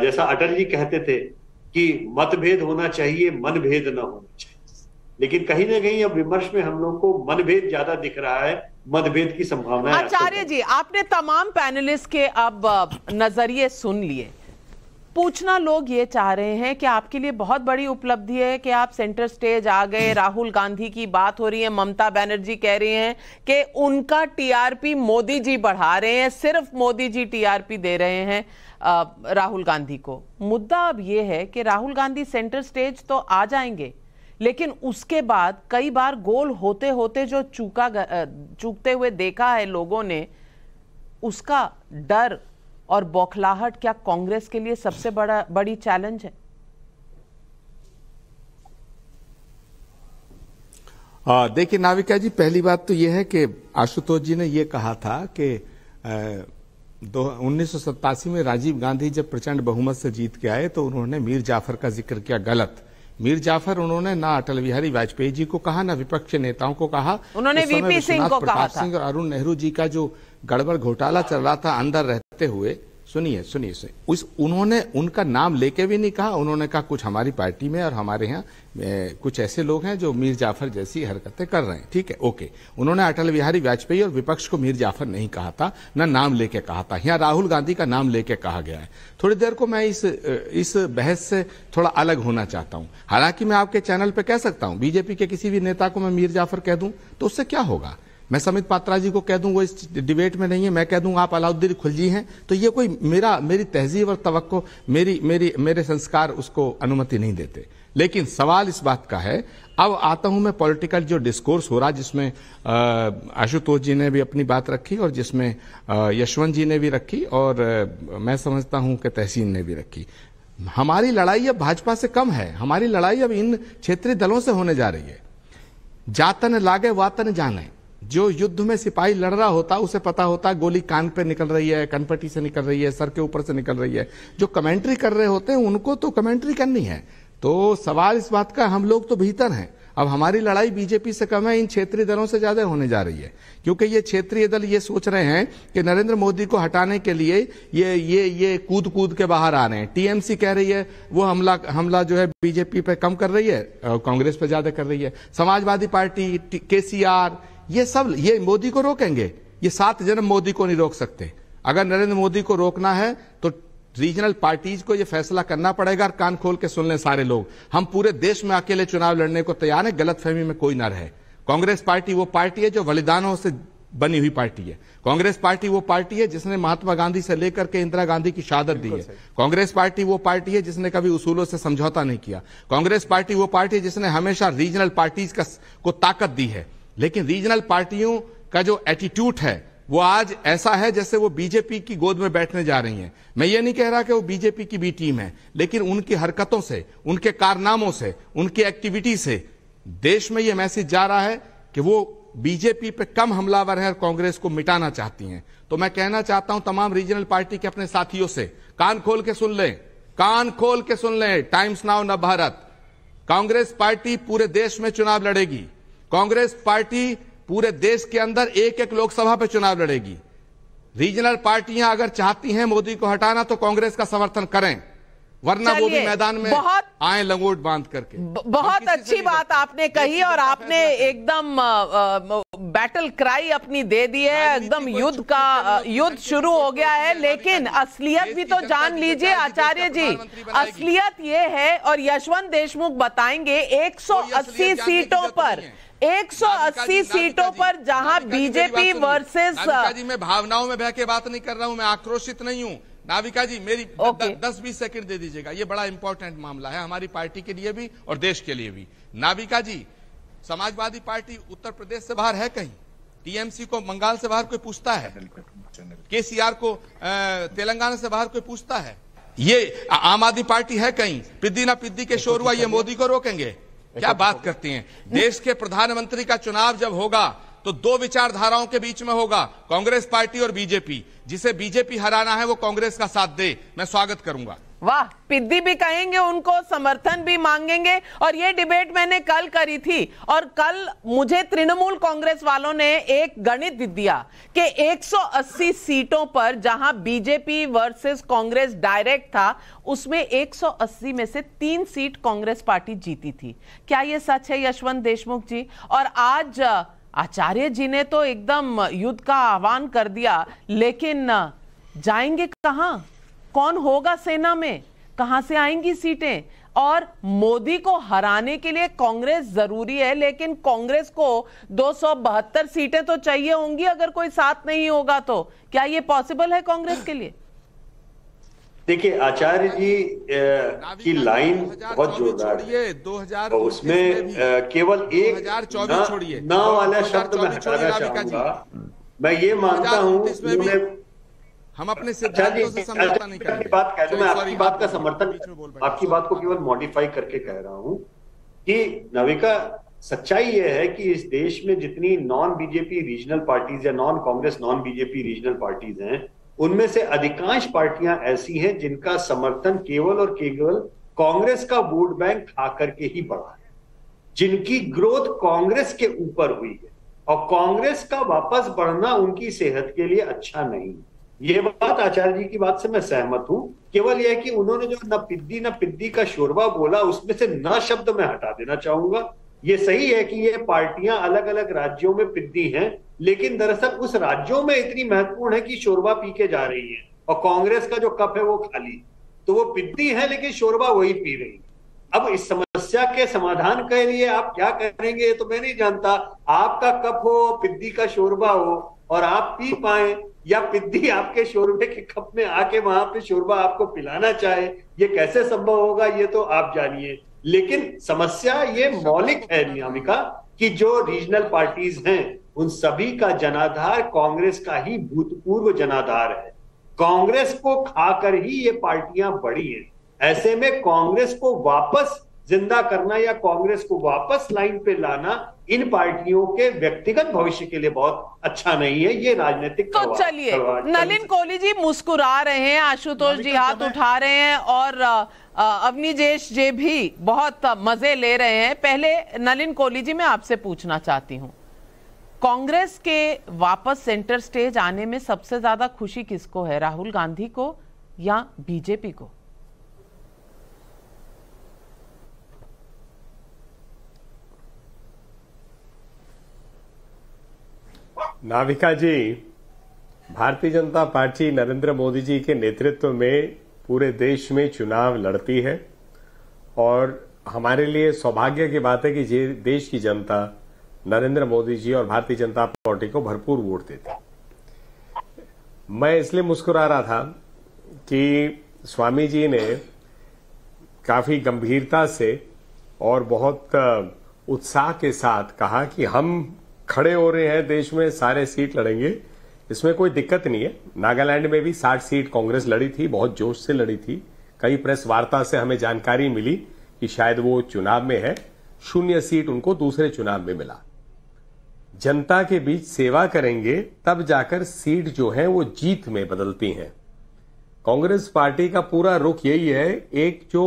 जैसा अटल जी कहते थे कि मतभेद होना चाहिए मनभेद ना होना चाहिए लेकिन कहीं ना कहीं अब विमर्श में हम लोग को मनभेद ज्यादा दिख रहा है मतभेद की संभावना आचार्य जी आपने तमाम पैनलिस्ट के अब नजरिए सुन लिए पूछना लोग ये चाह रहे हैं कि आपके लिए बहुत बड़ी उपलब्धि है कि आप सेंटर स्टेज आ गए राहुल गांधी की बात हो रही है ममता बनर्जी कह रही हैं कि उनका टीआरपी मोदी जी बढ़ा रहे हैं सिर्फ मोदी जी टीआरपी दे रहे हैं राहुल गांधी को मुद्दा अब ये है कि राहुल गांधी सेंटर स्टेज तो आ जाएंगे लेकिन उसके बाद कई बार गोल होते होते जो चूका चूकते हुए देखा है लोगों ने उसका डर और बौखलाहट क्या कांग्रेस के लिए सबसे बड़ा बड़ी चैलेंज है देखिए नाविका जी पहली बात तो यह है कि आशुतोष जी ने यह कहा था कि दो उन्नीस में राजीव गांधी जब प्रचंड बहुमत से जीत के आए तो उन्होंने मीर जाफर का जिक्र किया गलत मीर जाफर उन्होंने ना अटल बिहारी वाजपेयी जी को कहा ना विपक्ष नेताओं को कहा उन्होंने वीपी सिंह को कहा सिंह और अरुण नेहरू जी का जो गड़बड़ घोटाला चल रहा था अंदर रहते हुए सुनिए सुनिए सुनिए उस उन्होंने उनका नाम लेके भी नहीं कहा उन्होंने कहा कुछ हमारी पार्टी में और हमारे यहाँ कुछ ऐसे लोग हैं जो मीर जाफर जैसी हरकतें कर रहे हैं ठीक है ओके उन्होंने अटल बिहारी वाजपेयी और विपक्ष को मीर जाफर नहीं कहा था ना नाम लेके कहा था यहाँ राहुल गांधी का नाम लेके कहा गया है थोड़ी देर को मैं इस इस बहस से थोड़ा अलग होना चाहता हूँ हालांकि मैं आपके चैनल पर कह सकता हूँ बीजेपी के किसी भी नेता को मैं मीर जाफर कह दूँ तो उससे क्या होगा मैं समित पात्रा जी को कह दूं वो इस डिबेट में नहीं है मैं कह दूं आप अलाउद्दीन खुलजी हैं तो ये कोई मेरा मेरी तहजीब और तवक्को मेरी मेरी मेरे संस्कार उसको अनुमति नहीं देते लेकिन सवाल इस बात का है अब आता हूं मैं पॉलिटिकल जो डिस्कोर्स हो रहा जिसमें आशुतोष जी ने भी अपनी बात रखी और जिसमें यशवंत जी ने भी रखी और मैं समझता हूं कि तहसीन ने भी रखी हमारी लड़ाई अब भाजपा से कम है हमारी लड़ाई अब इन क्षेत्रीय दलों से होने जा रही है जातन लागे वातन जाने जो युद्ध में सिपाही लड़ रहा होता उसे पता होता गोली कान पे निकल रही है कनपट्टी से निकल रही है सर के ऊपर से निकल रही है जो कमेंट्री कर रहे होते हैं उनको तो कमेंट्री करनी है तो सवाल इस बात का हम लोग तो भीतर हैं अब हमारी लड़ाई बीजेपी से कम है इन क्षेत्रीय दलों से ज्यादा होने जा रही है क्योंकि ये क्षेत्रीय दल ये सोच रहे हैं कि नरेंद्र मोदी को हटाने के लिए ये ये ये कूद कूद के बाहर आ रहे हैं टीएमसी कह रही है वो हमला हमला जो है बीजेपी पे कम कर रही है कांग्रेस पे ज्यादा कर रही है समाजवादी पार्टी केसीआर ये सब ये मोदी को रोकेंगे ये सात जन्म मोदी को नहीं रोक सकते अगर नरेंद्र मोदी को रोकना है तो रीजनल पार्टीज को यह फैसला करना पड़ेगा और कान खोल के सुन लें सारे लोग हम पूरे देश में अकेले चुनाव लड़ने को तैयार है गलतफहमी में कोई ना रहे कांग्रेस पार्टी वो पार्टी है जो बलिदानों से बनी हुई पार्टी है कांग्रेस पार्टी वो पार्टी है जिसने महात्मा गांधी से लेकर के इंदिरा गांधी की शहादत दी है कांग्रेस पार्टी वो पार्टी है जिसने कभी उसूलों से समझौता नहीं किया कांग्रेस पार्टी वो पार्टी है जिसने हमेशा रीजनल पार्टीज का को ताकत दी है लेकिन रीजनल पार्टियों का जो एटीट्यूड है वो आज ऐसा है जैसे वो बीजेपी की गोद में बैठने जा रही हैं मैं ये नहीं कह रहा कि वो बीजेपी की भी टीम है लेकिन उनकी हरकतों से उनके कारनामों से उनकी एक्टिविटी से देश में ये मैसेज जा रहा है कि वो बीजेपी पे कम हमलावर है और कांग्रेस को मिटाना चाहती हैं तो मैं कहना चाहता हूं तमाम रीजनल पार्टी के अपने साथियों से कान खोल के सुन लें कान खोल के सुन लें टाइम्स नाउ न भारत कांग्रेस पार्टी पूरे देश में चुनाव लड़ेगी कांग्रेस पार्टी पूरे देश के अंदर एक एक लोकसभा पे चुनाव लड़ेगी रीजनल पार्टियां अगर चाहती हैं मोदी को हटाना तो कांग्रेस का समर्थन करें वरना वो भी मैदान में बहुत, आए लंगोट बांध करके बहुत अच्छी बात आपने कही और आपने एकदम बैटल क्राई अपनी दे दी है एकदम युद्ध का युद्ध शुरू हो गया है लेकिन असलियत भी तो जान लीजिए आचार्य जी असलियत ये है और यशवंत देशमुख बताएंगे 180 सीटों पर 180 सीटों पर जहां बीजेपी वर्सेस जी मैं भावनाओं में बह के बात नहीं कर रहा हूं मैं आक्रोशित नहीं हूं नाविका जी मेरी okay. दस बीस सेकंड दे दीजिएगा ये बड़ा इंपॉर्टेंट मामला है हमारी पार्टी के लिए भी और देश के लिए भी नाविका जी समाजवादी पार्टी उत्तर प्रदेश से बाहर है कहीं टीएमसी को बंगाल से बाहर कोई पूछता है केसीआर को तेलंगाना से बाहर कोई पूछता है ये आम आदमी पार्टी है कहीं पिद्दी ना पिद्दी के शोर हुआ तो ये मोदी को रोकेंगे क्या बात करती हैं देश के प्रधानमंत्री का चुनाव जब होगा तो दो विचारधाराओं के बीच में होगा कांग्रेस पार्टी और बीजेपी जिसे बीजेपी हराना है वो कांग्रेस का साथ दे मैं स्वागत करूंगा वाह पिद्दी भी कहेंगे उनको समर्थन भी मांगेंगे और ये डिबेट मैंने कल करी थी और कल मुझे तृणमूल कांग्रेस वालों ने एक गणित दिया कि 180 सीटों पर जहां बीजेपी वर्सेस कांग्रेस डायरेक्ट था उसमें 180 में से तीन सीट कांग्रेस पार्टी जीती थी क्या ये सच है यशवंत देशमुख जी और आज आचार्य जी ने तो एकदम युद्ध का आह्वान कर दिया लेकिन जाएंगे कहाँ कौन होगा सेना में कहां से आएंगी सीटें और मोदी को हराने के लिए कांग्रेस जरूरी है लेकिन कांग्रेस को दो सीटें तो चाहिए होंगी अगर कोई साथ नहीं होगा तो क्या ये पॉसिबल है कांग्रेस के लिए देखिए आचार्य जी की लाइन बहुत जोरदार है दो हजार उसमें केवल एक ना, ना वाला शब्द मैं हटाना चाहूंगा मैं ये मानता हूँ हम अपने सिद्धांतों से अच्छा समझौता नहीं करेंगे बात कह आपकी बात का समर्थन आपकी बात को केवल मॉडिफाई करके कह रहा हूँ कि नविका सच्चाई यह है कि इस देश में जितनी नॉन बीजेपी रीजनल पार्टीज या non Congress non BJP regional parties हैं उनमें से अधिकांश पार्टियां ऐसी हैं जिनका समर्थन केवल और केवल कांग्रेस का वोट बैंक खा करके ही बढ़ा है जिनकी ग्रोथ कांग्रेस के ऊपर हुई है और कांग्रेस का वापस बढ़ना उनकी सेहत के लिए अच्छा नहीं है ये बात आचार्य जी की बात से मैं सहमत हूं केवल यह कि उन्होंने जो न पिद्दी न पिद्दी का शोरबा बोला उसमें से न शब्द मैं हटा देना चाहूंगा ये सही है कि ये पार्टियां अलग अलग राज्यों में पिद्दी हैं लेकिन दरअसल उस राज्यों में इतनी महत्वपूर्ण है कि शोरबा पी के जा रही है और कांग्रेस का जो कप है वो खाली तो वो पिद्दी है लेकिन शोरबा वही पी रही है अब इस समस्या के समाधान के लिए आप क्या करेंगे तो मैं नहीं जानता आपका कप हो पिद्दी का शोरबा हो और आप पी पाए या पिद्दी आपके शोरबे के कप में आके वहां पे शोरबा आपको पिलाना चाहे ये कैसे संभव होगा ये तो आप जानिए लेकिन समस्या ये मौलिक है नियामिका कि जो रीजनल पार्टीज हैं उन सभी का जनाधार कांग्रेस का ही भूतपूर्व जनाधार है कांग्रेस को खाकर ही ये पार्टियां बढ़ी हैं ऐसे में कांग्रेस को वापस जिंदा करना या कांग्रेस को वापस लाइन पे लाना इन पार्टियों के व्यक्तिगत भविष्य के लिए बहुत अच्छा नहीं है ये राजनीतिक तो चलिए नलिन कोहली जी मुस्कुरा रहे हैं आशुतोष जी हाथ उठा रहे हैं और अवनी जेश जे भी बहुत मजे ले रहे हैं पहले नलिन कोहली जी मैं आपसे पूछना चाहती हूँ कांग्रेस के वापस सेंटर स्टेज आने में सबसे ज्यादा खुशी किसको है राहुल गांधी को या बीजेपी को नाविका जी भारतीय जनता पार्टी नरेंद्र मोदी जी के नेतृत्व में पूरे देश में चुनाव लड़ती है और हमारे लिए सौभाग्य की बात है कि देश की जनता नरेंद्र मोदी जी और भारतीय जनता पार्टी को भरपूर वोट देती मैं इसलिए मुस्कुरा रहा था कि स्वामी जी ने काफ़ी गंभीरता से और बहुत उत्साह के साथ कहा कि हम खड़े हो रहे हैं देश में सारे सीट लड़ेंगे इसमें कोई दिक्कत नहीं है नागालैंड में भी साठ सीट कांग्रेस लड़ी थी बहुत जोश से लड़ी थी कई प्रेस वार्ता से हमें जानकारी मिली कि शायद वो चुनाव में है शून्य सीट उनको दूसरे चुनाव में मिला जनता के बीच सेवा करेंगे तब जाकर सीट जो है वो जीत में बदलती हैं कांग्रेस पार्टी का पूरा रुख यही है एक जो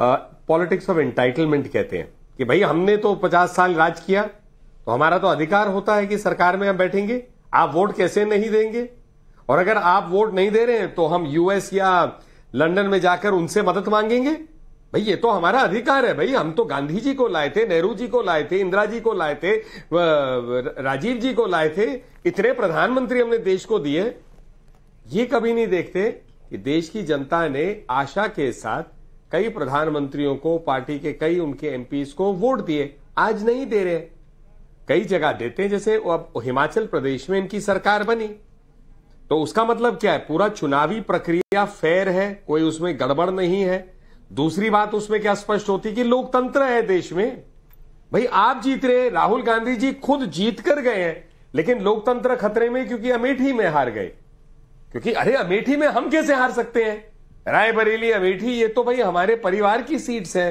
पॉलिटिक्स ऑफ एंटाइटलमेंट कहते हैं कि भाई हमने तो 50 साल राज किया तो हमारा तो अधिकार होता है कि सरकार में हम बैठेंगे आप वोट कैसे नहीं देंगे और अगर आप वोट नहीं दे रहे हैं तो हम यूएस या लंदन में जाकर उनसे मदद मांगेंगे भाई ये तो हमारा अधिकार है भाई हम तो गांधी जी को लाए थे नेहरू जी को लाए थे इंदिरा जी को लाए थे राजीव जी को लाए थे इतने प्रधानमंत्री हमने देश को दिए ये कभी नहीं देखते कि देश की जनता ने आशा के साथ कई प्रधानमंत्रियों को पार्टी के कई उनके एमपीज को वोट दिए आज नहीं दे रहे कई जगह देते हैं जैसे अब हिमाचल प्रदेश में इनकी सरकार बनी तो उसका मतलब क्या है पूरा चुनावी प्रक्रिया फेयर है कोई उसमें गड़बड़ नहीं है दूसरी बात उसमें क्या स्पष्ट होती कि लोकतंत्र है देश में भाई आप जीत रहे राहुल गांधी जी खुद जीत कर गए हैं लेकिन लोकतंत्र खतरे में क्योंकि अमेठी में हार गए क्योंकि अरे अमेठी में हम कैसे हार सकते हैं रायबरेली अमेठी ये तो भाई हमारे परिवार की सीट्स है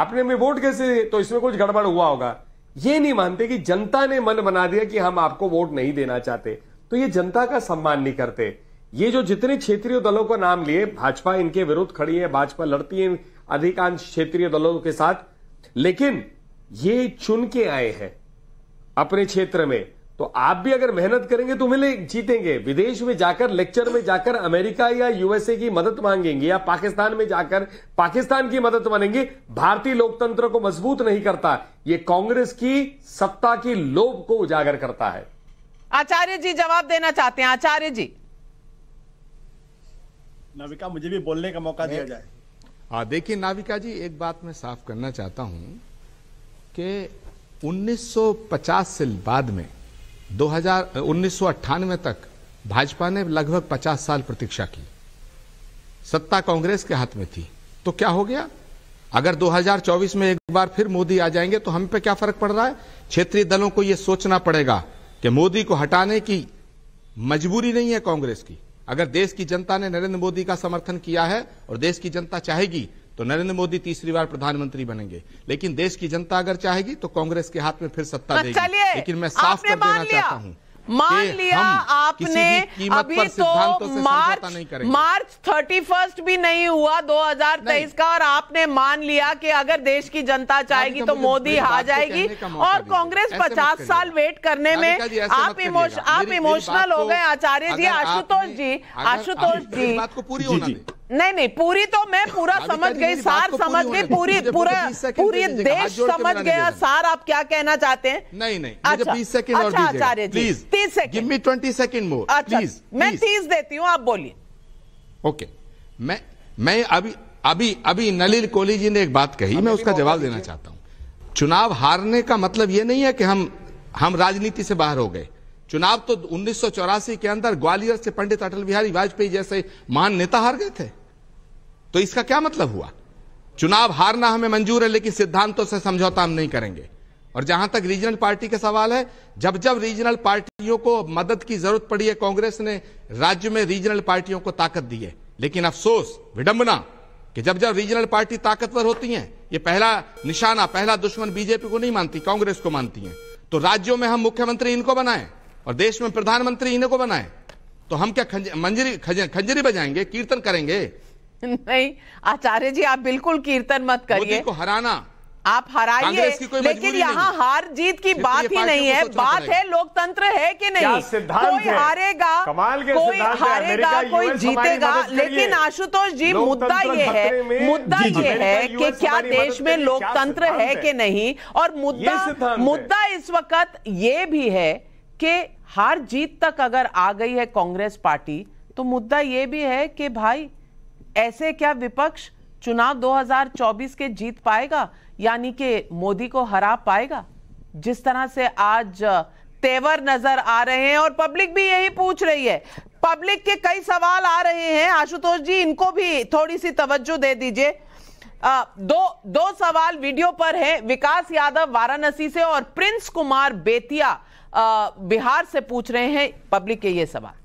आपने हमें वोट कैसे तो इसमें कुछ गड़बड़ हुआ होगा ये नहीं मानते कि जनता ने मन बना दिया कि हम आपको वोट नहीं देना चाहते तो ये जनता का सम्मान नहीं करते ये जो जितने क्षेत्रीय दलों का नाम लिए भाजपा इनके विरुद्ध खड़ी है भाजपा लड़ती है अधिकांश क्षेत्रीय दलों के साथ लेकिन ये चुन के आए हैं अपने क्षेत्र में तो आप भी अगर मेहनत करेंगे तो मिले जीतेंगे विदेश में जाकर लेक्चर में जाकर अमेरिका या यूएसए की मदद मांगेंगे या पाकिस्तान में जाकर पाकिस्तान की मदद मांगेंगे भारतीय लोकतंत्र को मजबूत नहीं करता ये कांग्रेस की सत्ता की लोभ को उजागर करता है आचार्य जी जवाब देना चाहते हैं आचार्य जी नाविका मुझे भी बोलने का मौका दिया जाए हाँ देखिए नाविका जी एक बात मैं साफ करना चाहता हूं कि 1950 से बाद में दो हजार उन्नीस तक भाजपा ने लगभग 50 साल प्रतीक्षा की सत्ता कांग्रेस के हाथ में थी तो क्या हो गया अगर 2024 में एक बार फिर मोदी आ जाएंगे तो हम पे क्या फर्क पड़ रहा है क्षेत्रीय दलों को यह सोचना पड़ेगा कि मोदी को हटाने की मजबूरी नहीं है कांग्रेस की अगर देश की जनता ने नरेंद्र मोदी का समर्थन किया है और देश की जनता चाहेगी तो नरेंद्र मोदी तीसरी बार प्रधानमंत्री बनेंगे लेकिन देश की जनता अगर चाहेगी तो कांग्रेस के हाथ में फिर सत्ता देगी लेकिन मैं साफ कर देना चाहता हूँ मान लिया आपने अभी तो मार्च मार्च थर्टी फर्स्ट भी नहीं हुआ 2023 का और आपने मान लिया कि अगर देश की जनता चाहेगी तो मोदी आ जाएगी और कांग्रेस 50 साल वेट करने में आप इमोशन आप इमोशनल हो गए आचार्य जी आशुतोष जी आशुतोष जी पूरी होना नहीं नहीं पूरी तो मैं [LAUGHS] पूरा समझ गई सार तो समझ गई पूरी पूरा पूरी देश समझ गया सार आप क्या कहना चाहते हैं नहीं नहीं अच्छा सेकंड अच्छा आचार्य प्लीज तीस second me twenty second more please मैं तीस देती हूँ आप बोलिए ओके मैं मैं अभी अभी अभी नलिल कोहली जी ने एक बात कही मैं उसका जवाब देना चाहता हूँ चुनाव हारने का मतलब ये नहीं है कि हम हम राजनीति से बाहर हो गए चुनाव तो उन्नीस के अंदर ग्वालियर से पंडित अटल बिहारी वाजपेयी जैसे महान नेता हार गए थे तो इसका क्या मतलब हुआ चुनाव हारना हमें मंजूर है लेकिन सिद्धांतों से समझौता हम नहीं करेंगे और जहां तक रीजनल पार्टी का सवाल है जब जब रीजनल पार्टियों को मदद की जरूरत पड़ी है कांग्रेस ने राज्य में रीजनल पार्टियों को ताकत दी है लेकिन अफसोस विडंबना कि जब जब रीजनल पार्टी ताकतवर होती हैं ये पहला निशाना पहला दुश्मन बीजेपी को नहीं मानती कांग्रेस को मानती है तो राज्यों में हम मुख्यमंत्री इनको बनाए और देश में प्रधानमंत्री इन्हें को तो हम क्या खंजरी खंजरी बजाएंगे कीर्तन करेंगे [LAUGHS] नहीं आचार्य जी आप बिल्कुल कीर्तन मत करिए को हराना आप हराइए लेकिन यहाँ हार जीत की बात ही नहीं है बात है लोकतंत्र है कि नहीं कोई हारेगा कोई हारेगा कोई जीतेगा लेकिन आशुतोष जी मुद्दा ये है मुद्दा ये है कि क्या देश में लोकतंत्र है कि नहीं और मुद्दा मुद्दा इस वक्त ये भी है कि हार जीत तक अगर आ गई है कांग्रेस पार्टी तो मुद्दा ये भी है कि भाई ऐसे क्या विपक्ष चुनाव 2024 के जीत पाएगा यानी कि मोदी को हरा पाएगा जिस तरह से आज तेवर नजर आ रहे हैं और पब्लिक भी यही पूछ रही है पब्लिक के कई सवाल आ रहे हैं आशुतोष जी इनको भी थोड़ी सी तवज्जो दे दीजिए दो दो सवाल वीडियो पर है विकास यादव वाराणसी से और प्रिंस कुमार बेतिया आ, बिहार से पूछ रहे हैं पब्लिक के ये सवाल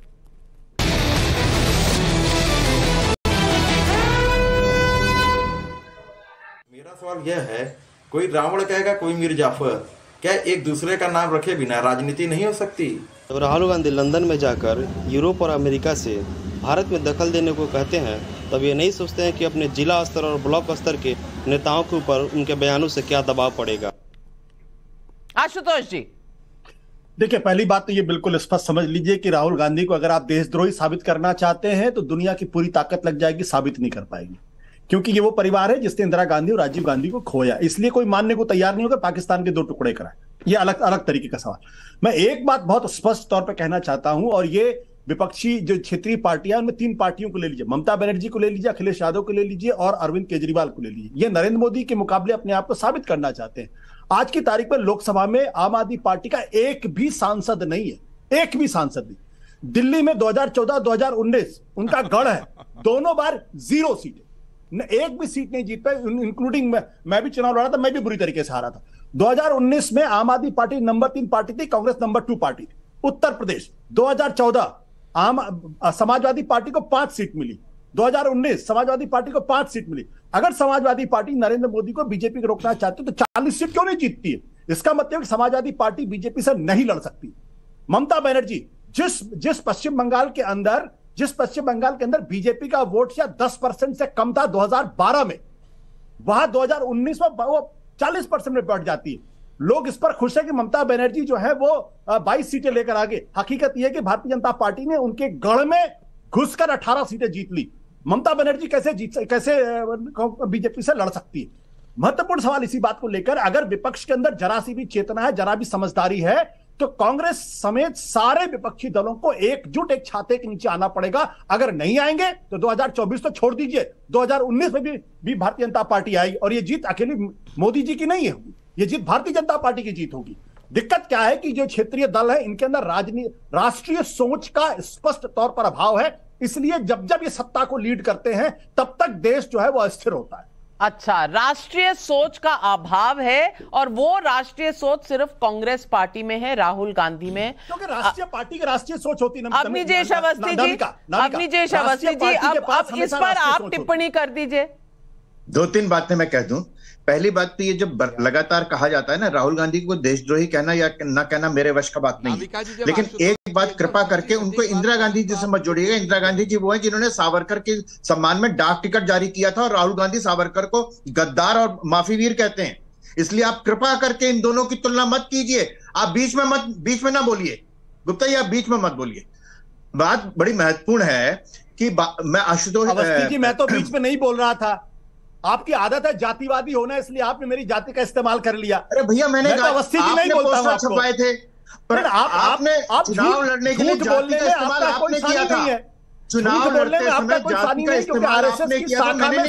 सवाल यह है कोई रावण कहेगा कोई मीर जाफर क्या एक दूसरे का नाम रखे बिना राजनीति नहीं हो सकती जब राहुल गांधी लंदन में जाकर यूरोप और अमेरिका से भारत में दखल देने को कहते हैं तब ये नहीं सोचते हैं कि अपने जिला स्तर और ब्लॉक स्तर के नेताओं के ऊपर उनके बयानों से क्या दबाव पड़ेगा आशुतोष जी देखिए पहली बात तो ये बिल्कुल स्पष्ट समझ लीजिए कि राहुल गांधी को अगर आप देशद्रोही साबित करना चाहते हैं तो दुनिया की पूरी ताकत लग जाएगी साबित नहीं कर पाएगी क्योंकि ये वो परिवार है जिसने इंदिरा गांधी और राजीव गांधी को खोया इसलिए कोई मानने को तैयार नहीं होगा पाकिस्तान के दो टुकड़े कराए ये अलग अलग तरीके का सवाल मैं एक बात बहुत स्पष्ट तौर पर कहना चाहता हूं और ये विपक्षी जो क्षेत्रीय पार्टियां उनमें तीन पार्टियों को ले लीजिए ममता बनर्जी को ले लीजिए अखिलेश यादव को ले लीजिए और अरविंद केजरीवाल को ले लीजिए ये नरेंद्र मोदी के मुकाबले अपने आप को साबित करना चाहते हैं आज की तारीख में लोकसभा में आम आदमी पार्टी का एक भी सांसद नहीं है एक भी सांसद नहीं दिल्ली में 2014-2019 उनका गढ़ है दोनों बार जीरो सीटें एक भी सीट नहीं जीत पाई इंक्लूडिंग मैं मैं भी चुनाव लड़ा था मैं भी बुरी तरीके से हारा था 2019 में आम आदमी पार्टी नंबर तीन पार्टी थी Congress number two party Uttar Pradesh 2014 आम समाजवादी पार्टी को पांच सीट मिली 2019 समाजवादी पार्टी को पांच सीट मिली अगर समाजवादी पार्टी नरेंद्र मोदी को बीजेपी को रोकना चाहती है तो चालीस सीट क्यों नहीं जीतती है इसका मतलब समाजवादी पार्टी बीजेपी से नहीं लड़ सकती ममता बनर्जी जिस जिस पश्चिम बंगाल के अंदर जिस पश्चिम बंगाल के अंदर बीजेपी का वोट या 10 परसेंट से कम था 2012 में वहां 2019 में वो 40 परसेंट में बैठ जाती है लोग इस पर खुश है कि ममता बनर्जी जो है वो 22 सीटें लेकर आगे हकीकत यह कि भारतीय जनता पार्टी ने उनके गढ़ में घुसकर अठारह सीटें जीत ली ममता बनर्जी कैसे जीत कैसे बीजेपी से लड़ सकती है महत्वपूर्ण सवाल इसी बात को लेकर अगर विपक्ष के अंदर जरा सी भी चेतना है जरा भी समझदारी है तो कांग्रेस समेत सारे विपक्षी दलों को एकजुट एक छाते के नीचे आना पड़ेगा अगर नहीं आएंगे तो 2024 तो छोड़ दीजिए 2019 में भी, भी भारतीय जनता पार्टी आएगी और ये जीत अकेली मोदी जी की नहीं है ये जीत भारतीय जनता पार्टी की जीत होगी दिक्कत क्या है कि जो क्षेत्रीय दल है इनके अंदर राष्ट्रीय सोच का स्पष्ट तौर पर अभाव है इसलिए जब जब ये सत्ता को लीड करते हैं तब तक देश जो है वो अस्थिर होता है अच्छा राष्ट्रीय सोच का अभाव है और वो राष्ट्रीय सोच सिर्फ कांग्रेस पार्टी में है राहुल गांधी में क्योंकि राष्ट्रीय पार्टी की राष्ट्रीय सोच होती है अग्निजेश अवस्थी जी अग्निजेश अवस्थी जी अब इस पर आप टिप्पणी कर दीजिए दो तीन बातें मैं कह दूं पहली बात तो ये जब लगातार कहा जाता है ना राहुल गांधी को देशद्रोही कहना या ना कहना मेरे वश का बात नहीं लेकिन एक बात कृपा करके उनको इंदिरा गांधी जी से मत जोड़िएगा इंदिरा गांधी जी वो है जिन्होंने सावरकर के सम्मान में डाक टिकट जारी किया था और राहुल गांधी सावरकर को गद्दार और माफीवीर कहते हैं इसलिए आप कृपा करके इन दोनों की तुलना मत कीजिए आप बीच में मत बीच में ना बोलिए गुप्ता जी आप बीच में मत बोलिए बात बड़ी महत्वपूर्ण है कि मैं आशुतोष जी मैं तो बीच में नहीं बोल रहा था आपकी आदत है जातिवादी होना इसलिए आपने मेरी जाति का इस्तेमाल कर लिया अरे भैया मैंने मैं तो अवस्थी जी नहीं बोलता हूँ थे पर आप आपने आप चुनाव लड़ने के लिए बोलने में किया चुनाव लड़ने में आपका कोई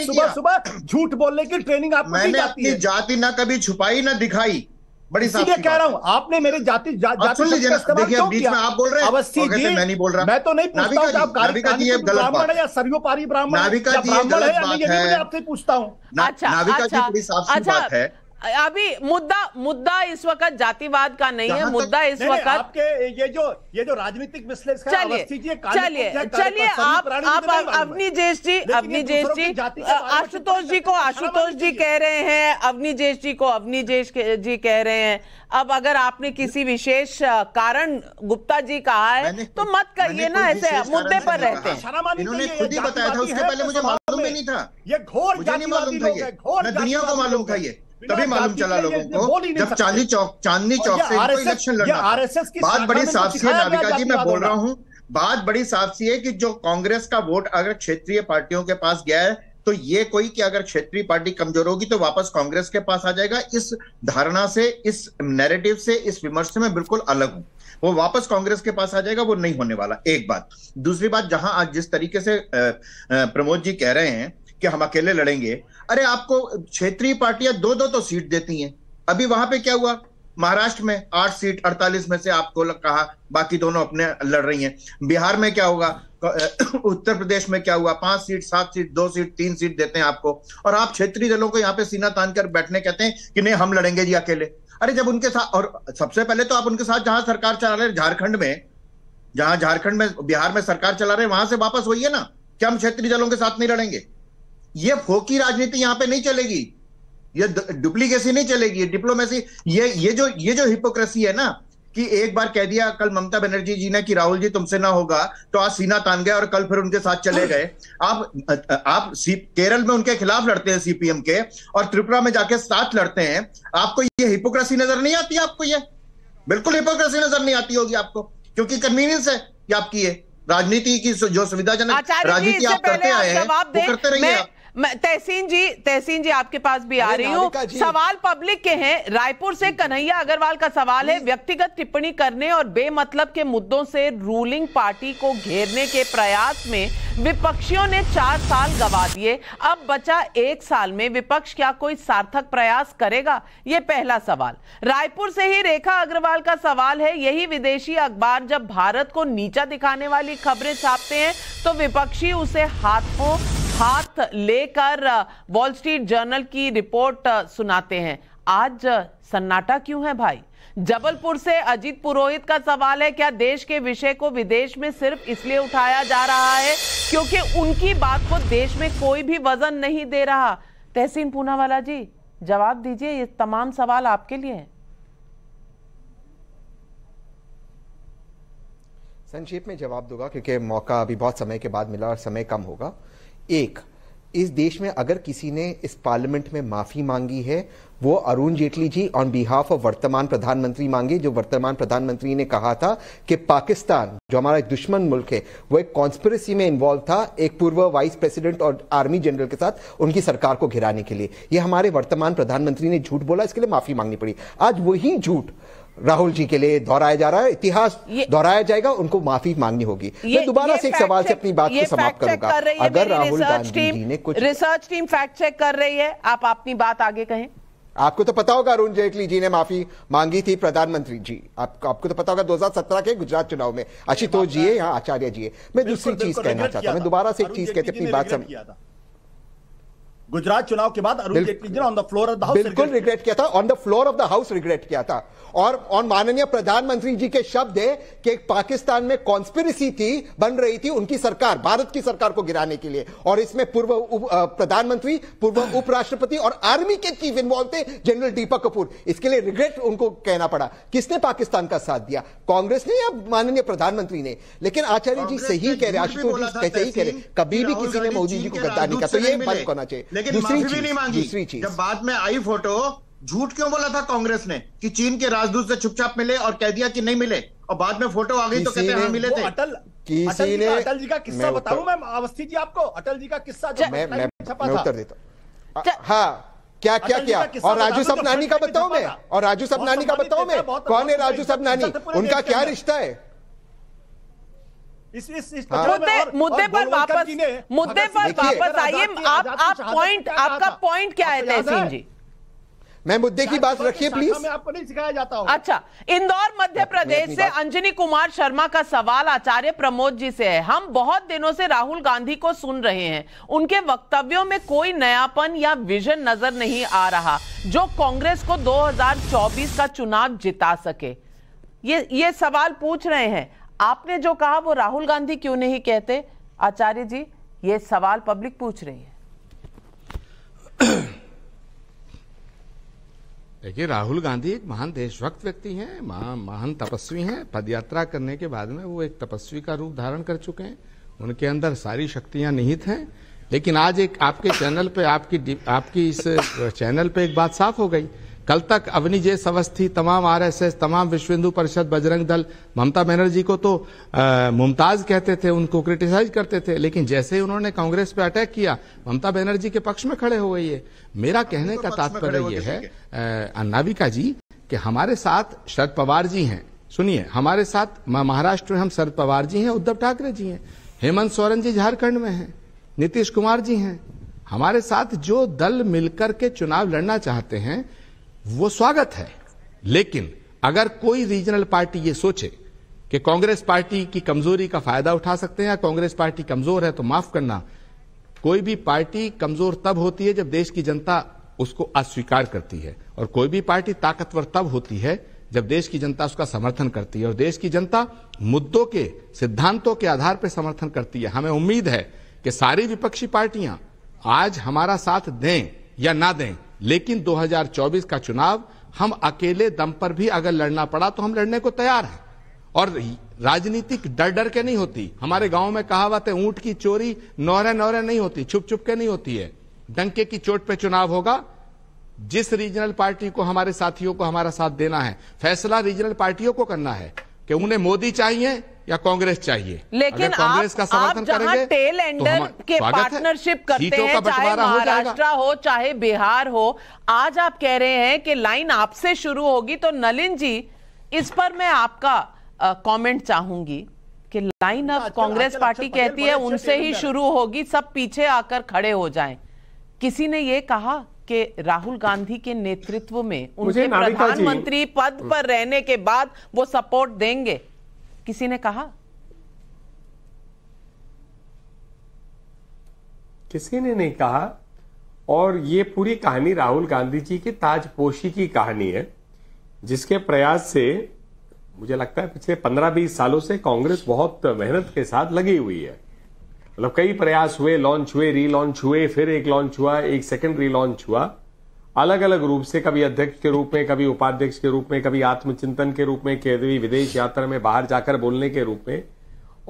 सुबह सुबह झूठ बोलने की ट्रेनिंग आपने दी जाति ना कभी छुपाई ना दिखाई बड़ी इसीलिए कह रहा हूँ आपने मेरे जाति जाति देखिए बीच में आप बोल रहे हैं अवस्थी जी मैं नहीं बोल रहा मैं तो नहीं पूछता ब्राह्मण है या सर्वोपारी ब्राह्मण नाविका जी ब्राह्मण है आपसे पूछता हूँ अच्छा, नाविका जी अच्छा, बड़ी साफ अच्छा, बात है अभी मुद्दा मुद्दा इस वक्त जातिवाद का नहीं है मुद्दा इस वक्त आपके ये जो ये जो राजनीतिक विश्लेषण चलिए चलिए चलिए आप आप अवनी जेश जी अवनी जेश जी आशुतोष जी को आशुतोष जी कह रहे हैं अवनी जेश जी को अवनी जेश जी कह रहे हैं अब अगर आपने किसी विशेष कारण गुप्ता जी कहा है तो मत करिए ना ऐसे मुद्दे पर रहते हैं इन्होंने खुद ही बताया था उसके पहले मुझे मालूम नहीं था ये घोर मुझे नहीं मालूम था ये दुनिया को मालूम था ये तभी मालूम चला लोगों को जब चांदी चौक चांदनी चौक से इनको इलेक्शन लड़ना आरएसएस की बात बड़ी साफ सी है नाविका जी मैं बोल रहा हूँ बात बड़ी साफ सी है कि जो कांग्रेस का वोट अगर क्षेत्रीय पार्टियों के पास गया है तो ये कोई कि अगर क्षेत्रीय पार्टी कमजोर होगी तो वापस कांग्रेस के पास आ जाएगा इस धारणा से इस नैरेटिव से इस विमर्श से मैं बिल्कुल अलग हूं वो वापस कांग्रेस के पास आ जाएगा वो नहीं होने वाला एक बात दूसरी बात जहां आज जिस तरीके से प्रमोद जी कह रहे हैं कि हम अकेले लड़ेंगे अरे आपको क्षेत्रीय पार्टियां दो दो तो सीट देती हैं अभी वहां पे क्या हुआ महाराष्ट्र में आठ सीट अड़तालीस में से आपको कहा बाकी दोनों अपने लड़ रही हैं बिहार में क्या होगा [COUGHS] उत्तर प्रदेश में क्या हुआ पांच सीट सात सीट दो सीट तीन सीट देते हैं आपको और आप क्षेत्रीय दलों को यहाँ पे सीना तान कर बैठने कहते हैं कि नहीं हम लड़ेंगे जी अकेले अरे जब उनके साथ और सबसे पहले तो आप उनके साथ जहां सरकार चला रहे झारखंड में जहां झारखंड में बिहार में सरकार चला रहे वहां से वापस वही है ना कि हम क्षेत्रीय दलों के साथ नहीं लड़ेंगे ये फोकी राजनीति यहां पे नहीं चलेगी ये डुप्लीकेसी नहीं चलेगी ये डिप्लोमेसी ये ये जो ये जो हिपोक्रेसी है ना कि एक बार कह दिया कल ममता बनर्जी जी ने कि राहुल जी तुमसे ना होगा तो आज सीना तान गए और कल फिर उनके साथ चले गए आप आप केरल में उनके खिलाफ लड़ते हैं सीपीएम के और त्रिपुरा में जाके साथ लड़ते हैं आपको ये हिपोक्रेसी नजर नहीं आती आपको ये बिल्कुल हिपोक्रेसी नजर नहीं आती होगी आपको क्योंकि कन्वीनियंस है आपकी ये राजनीति की जो सुविधाजनक राजनीति आप करते आए हैं वो करते रहिए आप तहसीन जी तहसीन जी आपके पास भी आ रही हूँ सवाल पब्लिक के हैं रायपुर से कन्हैया अग्रवाल का सवाल है व्यक्तिगत टिप्पणी करने और बेमतलब के मुद्दों से रूलिंग पार्टी को घेरने के प्रयास में विपक्षियों ने चार साल गवा दिए अब बचा एक साल में विपक्ष क्या कोई सार्थक प्रयास करेगा ये पहला सवाल रायपुर से ही रेखा अग्रवाल का सवाल है यही विदेशी अखबार जब भारत को नीचा दिखाने वाली खबरें छापते हैं तो विपक्षी उसे हाथों हाथ लेकर वॉल स्ट्रीट जर्नल की रिपोर्ट सुनाते हैं आज सन्नाटा क्यों है भाई जबलपुर से अजीत पुरोहित का सवाल है क्या देश के विषय को विदेश में सिर्फ इसलिए उठाया जा रहा है क्योंकि उनकी बात को देश में कोई भी वजन नहीं दे रहा तहसीन पूनावाला जी जवाब दीजिए ये तमाम सवाल आपके लिए हैं संक्षेप में जवाब दूंगा क्योंकि मौका अभी बहुत समय के बाद मिला और समय कम होगा एक इस देश में अगर किसी ने इस पार्लियामेंट में माफी मांगी है वो Arun Jaitley ji on behalf of वर्तमान प्रधानमंत्री मांगे जो वर्तमान प्रधानमंत्री ने कहा था कि पाकिस्तान जो हमारा एक दुश्मन मुल्क है वो एक कॉन्स्परेसी में इन्वॉल्व था एक पूर्व वाइस प्रेसिडेंट और आर्मी जनरल के साथ उनकी सरकार को घिराने के लिए ये हमारे वर्तमान प्रधानमंत्री ने झूठ बोला इसके लिए माफी मांगनी पड़ी आज वही झूठ राहुल जी के लिए दोहराया जा रहा है इतिहास दोहराया जाएगा उनको माफी मांगनी होगी मैं दोबारा से एक सवाल से अपनी बात को समाप्त करूंगा अगर राहुल गांधी जी ने कुछ रिसर्च टीम फैक्ट चेक कर रही है आप अपनी बात आगे कहें आपको तो पता होगा अरुण जेटली जी ने माफी मांगी थी प्रधानमंत्री जी आपको आपको तो पता होगा 2017 के गुजरात चुनाव में आशुतोष जी यहाँ आचार्य जी मैं दूसरी चीज कहना चाहता हूँ मैं दोबारा से एक चीज कहते अपनी बात समझ गुजरात चुनाव के बाद अरुण जेटली जी ने on the floor of the house बिल्कुल रिग्रेट किया था on the floor of the house regret किया था और और माननीय प्रधानमंत्री जी के शब्द है कि पाकिस्तान में कॉन्स्पिरसी थी बन रही थी उनकी सरकार भारत की सरकार को गिराने के लिए और इसमें पूर्व प्रधानमंत्री पूर्व उपराष्ट्रपति और आर्मी के चीफ इन्वॉल्व थे जनरल दीपक कपूर इसके लिए रिग्रेट उनको कहना पड़ा किसने पाकिस्तान का साथ दिया कांग्रेस ने या माननीय प्रधानमंत्री ने लेकिन आचार्य जी सही कह रहे आशुतोष जी सही कह रहे कभी भी किसी ने मोदी जी को गद्दार तो नहीं कहा तो ये बंद होना चाहिए दूसरी चीज दूसरी चीज बाद में आई फोटो झूठ क्यों बोला था कांग्रेस ने कि चीन के राजदूत से चुपचाप मिले और कह दिया कि नहीं मिले और बाद में फोटो आ गई तो कहते हैं हाँ, मिले थे अटल किसी ने अटल जी का किस्सा बताऊं मैं अवस्थी जी आपको अटल जी का किस्सा जो मैं मैं उत्तर देता अच्छा- हाँ क्या क्या क्या तो और राजू सपनानी का बताऊं मैं और राजू सपनानी का बताऊं मैं कौन है राजू सपनानी उनका क्या रिश्ता है इस इस इस हाँ। मुद्दे मुद्दे पर वापस मुद्दे पर वापस आइए आप आप पॉइंट आपका पॉइंट क्या है तहसीन जी मैं मुद्दे की बात रखिए प्लीज आपको नहीं सिखाया जाता हूँ अच्छा इंदौर मध्य प्रदेश से अंजनी कुमार शर्मा का सवाल आचार्य प्रमोद जी से है हम बहुत दिनों से राहुल गांधी को सुन रहे हैं उनके वक्तव्यों में कोई नयापन या विजन नजर नहीं आ रहा जो कांग्रेस को 2024 का चुनाव जिता सके ये ये सवाल पूछ रहे हैं आपने जो कहा वो राहुल गांधी क्यों नहीं कहते आचार्य जी ये सवाल पब्लिक पूछ रही है [CLEARS THROAT] देखिए राहुल गांधी एक महान देशभक्त व्यक्ति हैं महा, महान तपस्वी हैं पदयात्रा करने के बाद में वो एक तपस्वी का रूप धारण कर चुके हैं उनके अंदर सारी शक्तियां निहित हैं लेकिन आज एक आपके चैनल पे आपकी आपकी इस चैनल पे एक बात साफ हो गई कल तक अवनी जय अवस्थी तमाम आरएसएस तमाम विश्व हिंदू परिषद बजरंग दल ममता बनर्जी को तो मुमताज कहते थे उनको क्रिटिसाइज करते थे लेकिन जैसे ही उन्होंने कांग्रेस पे अटैक किया ममता बनर्जी के पक्ष में खड़े हो गई है मेरा हाँ, कहने का तात्पर्य यह है अन्नाविका जी कि हमारे साथ शरद पवार जी हैं सुनिए हमारे साथ महाराष्ट्र में हम शरद पवार जी हैं उद्धव ठाकरे जी हैं हेमंत सोरेन जी झारखंड में हैं नीतीश कुमार जी हैं हमारे साथ जो दल मिलकर के चुनाव लड़ना चाहते हैं वो स्वागत है लेकिन अगर कोई रीजनल पार्टी ये सोचे कि कांग्रेस पार्टी की कमजोरी का फायदा उठा सकते हैं या कांग्रेस पार्टी कमजोर है तो माफ करना कोई भी पार्टी कमजोर तब होती है जब देश की जनता उसको अस्वीकार करती है और कोई भी पार्टी ताकतवर तब होती है जब देश की जनता उसका समर्थन करती है और देश की जनता मुद्दों के सिद्धांतों के आधार पर समर्थन करती है हमें उम्मीद है कि सारी विपक्षी पार्टियां आज हमारा साथ दें या ना दें लेकिन 2024 का चुनाव हम अकेले दम पर भी अगर लड़ना पड़ा तो हम लड़ने को तैयार हैं और राजनीतिक डर डर के नहीं होती हमारे गांव में कहावत है ऊंट की चोरी नौरे नौरे नहीं होती छुप छुप के नहीं होती है डंके की चोट पे चुनाव होगा जिस रीजनल पार्टी को हमारे साथियों को हमारा साथ देना है फैसला रीजनल पार्टियों को करना है कि उन्हें मोदी चाहिए या कांग्रेस चाहिए लेकिन कांग्रेस का समर्थन करेंगे टेल एंडर तो के पार्टनरशिप करते हैं चाहे महाराष्ट्र हो चाहे बिहार हो आज आप कह रहे हैं कि लाइन आपसे शुरू होगी तो नलिन जी इस पर मैं आपका कमेंट चाहूंगी कि लाइन अब अच्छा, अच्छा, कांग्रेस अच्छा, पार्टी कहती है उनसे ही शुरू होगी सब पीछे आकर खड़े हो जाए किसी ने ये कहा कि राहुल गांधी के नेतृत्व में उनके प्रधानमंत्री पद पर रहने के बाद वो सपोर्ट देंगे किसी ने कहा किसी ने नहीं कहा और ये पूरी कहानी राहुल गांधी जी की ताजपोशी की कहानी है जिसके प्रयास से मुझे लगता है पिछले पंद्रह बीस सालों से कांग्रेस बहुत मेहनत के साथ लगी हुई है मतलब कई प्रयास हुए लॉन्च हुए री लॉन्च हुए फिर एक लॉन्च हुआ एक सेकंड री लॉन्च हुआ अलग अलग रूप से कभी अध्यक्ष के रूप में कभी उपाध्यक्ष के रूप में कभी आत्मचिंतन के रूप में कभी विदेश यात्रा में बाहर जाकर बोलने के रूप में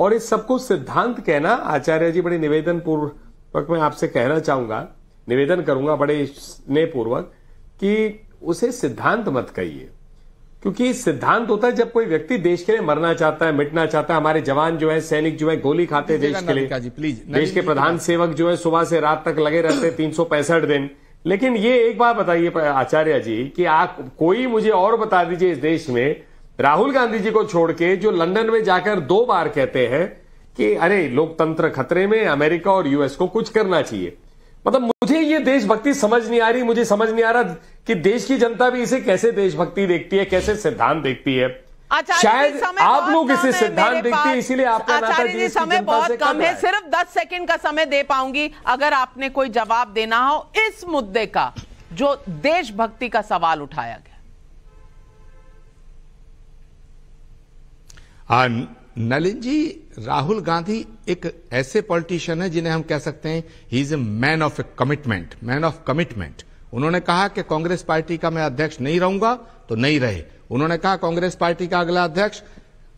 और इस सबको सिद्धांत कहना आचार्य जी बड़े निवेदन पूर्वक मैं आपसे कहना चाहूंगा निवेदन करूंगा बड़े स्नेह पूर्वक कि उसे सिद्धांत मत कहिए क्योंकि सिद्धांत होता है जब कोई व्यक्ति देश के लिए मरना चाहता है मिटना चाहता है हमारे जवान जो है सैनिक जो है गोली खाते देश के लिए प्लीज देश के प्रधान सेवक जो है सुबह से रात तक लगे रहते तीन दिन लेकिन ये एक बात बताइए आचार्य जी कि आप कोई मुझे और बता दीजिए इस देश में राहुल गांधी जी को छोड़ के जो लंदन में जाकर दो बार कहते हैं कि अरे लोकतंत्र खतरे में अमेरिका और यूएस को कुछ करना चाहिए मतलब मुझे ये देशभक्ति समझ नहीं आ रही मुझे समझ नहीं आ रहा कि देश की जनता भी इसे कैसे देशभक्ति देखती है कैसे सिद्धांत देखती है शायद आप लोग इसे सिद्धांत देखते हैं इसीलिए आप आचार्य जी समय बहुत कम है सिर्फ दस सेकंड का समय दे पाऊंगी अगर आपने कोई जवाब देना हो इस मुद्दे का जो देशभक्ति का सवाल उठाया गया नलिन जी राहुल गांधी एक ऐसे पॉलिटिशियन है जिन्हें हम कह सकते हैं he is a man of a commitment man of commitment उन्होंने कहा कि कांग्रेस पार्टी का मैं अध्यक्ष नहीं रहूंगा तो नहीं रहे उन्होंने कहा कांग्रेस पार्टी का अगला अध्यक्ष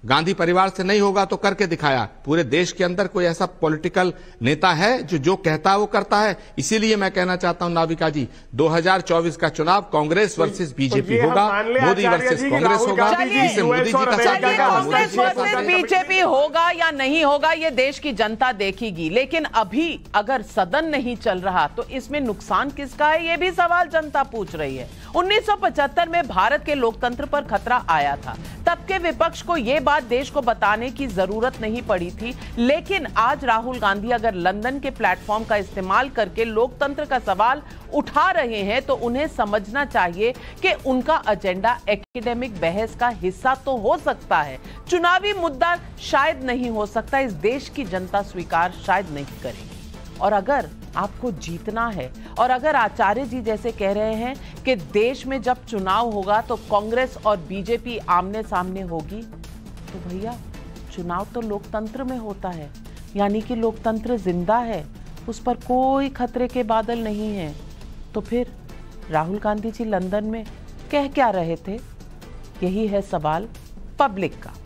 गांधी परिवार से नहीं होगा तो करके दिखाया पूरे देश के अंदर कोई ऐसा पॉलिटिकल नेता है जो जो कहता है वो करता है इसीलिए मैं कहना चाहता हूं नाविका जी 2024 का चुनाव कांग्रेस वर्सेस बीजेपी होगा मोदी वर्सेस कांग्रेस होगा मोदी जी का साथ कांग्रेस वर्सेस बीजेपी होगा या नहीं होगा ये देश की जनता देखेगी लेकिन अभी अगर सदन नहीं चल रहा तो इसमें नुकसान किसका है ये भी सवाल जनता पूछ रही है 1975 में भारत के लोकतंत्र पर खतरा आया था तब के विपक्ष को यह बात देश को बताने की जरूरत नहीं पड़ी थी लेकिन आज राहुल गांधी अगर लंदन के प्लेटफॉर्म का इस्तेमाल करके लोकतंत्र का सवाल उठा रहे हैं तो उन्हें समझना चाहिए कि उनका एजेंडा एकेडमिक बहस का हिस्सा तो हो सकता है चुनावी मुद्दा शायद नहीं हो सकता इस देश की जनता स्वीकार शायद नहीं करेगी और अगर आपको जीतना है और अगर आचार्य जी जैसे कह रहे हैं कि देश में जब चुनाव होगा तो कांग्रेस और बीजेपी आमने सामने होगी तो भैया चुनाव तो लोकतंत्र में होता है यानी कि लोकतंत्र जिंदा है उस पर कोई खतरे के बादल नहीं है तो फिर राहुल गांधी जी लंदन में कह क्या रहे थे यही है सवाल पब्लिक का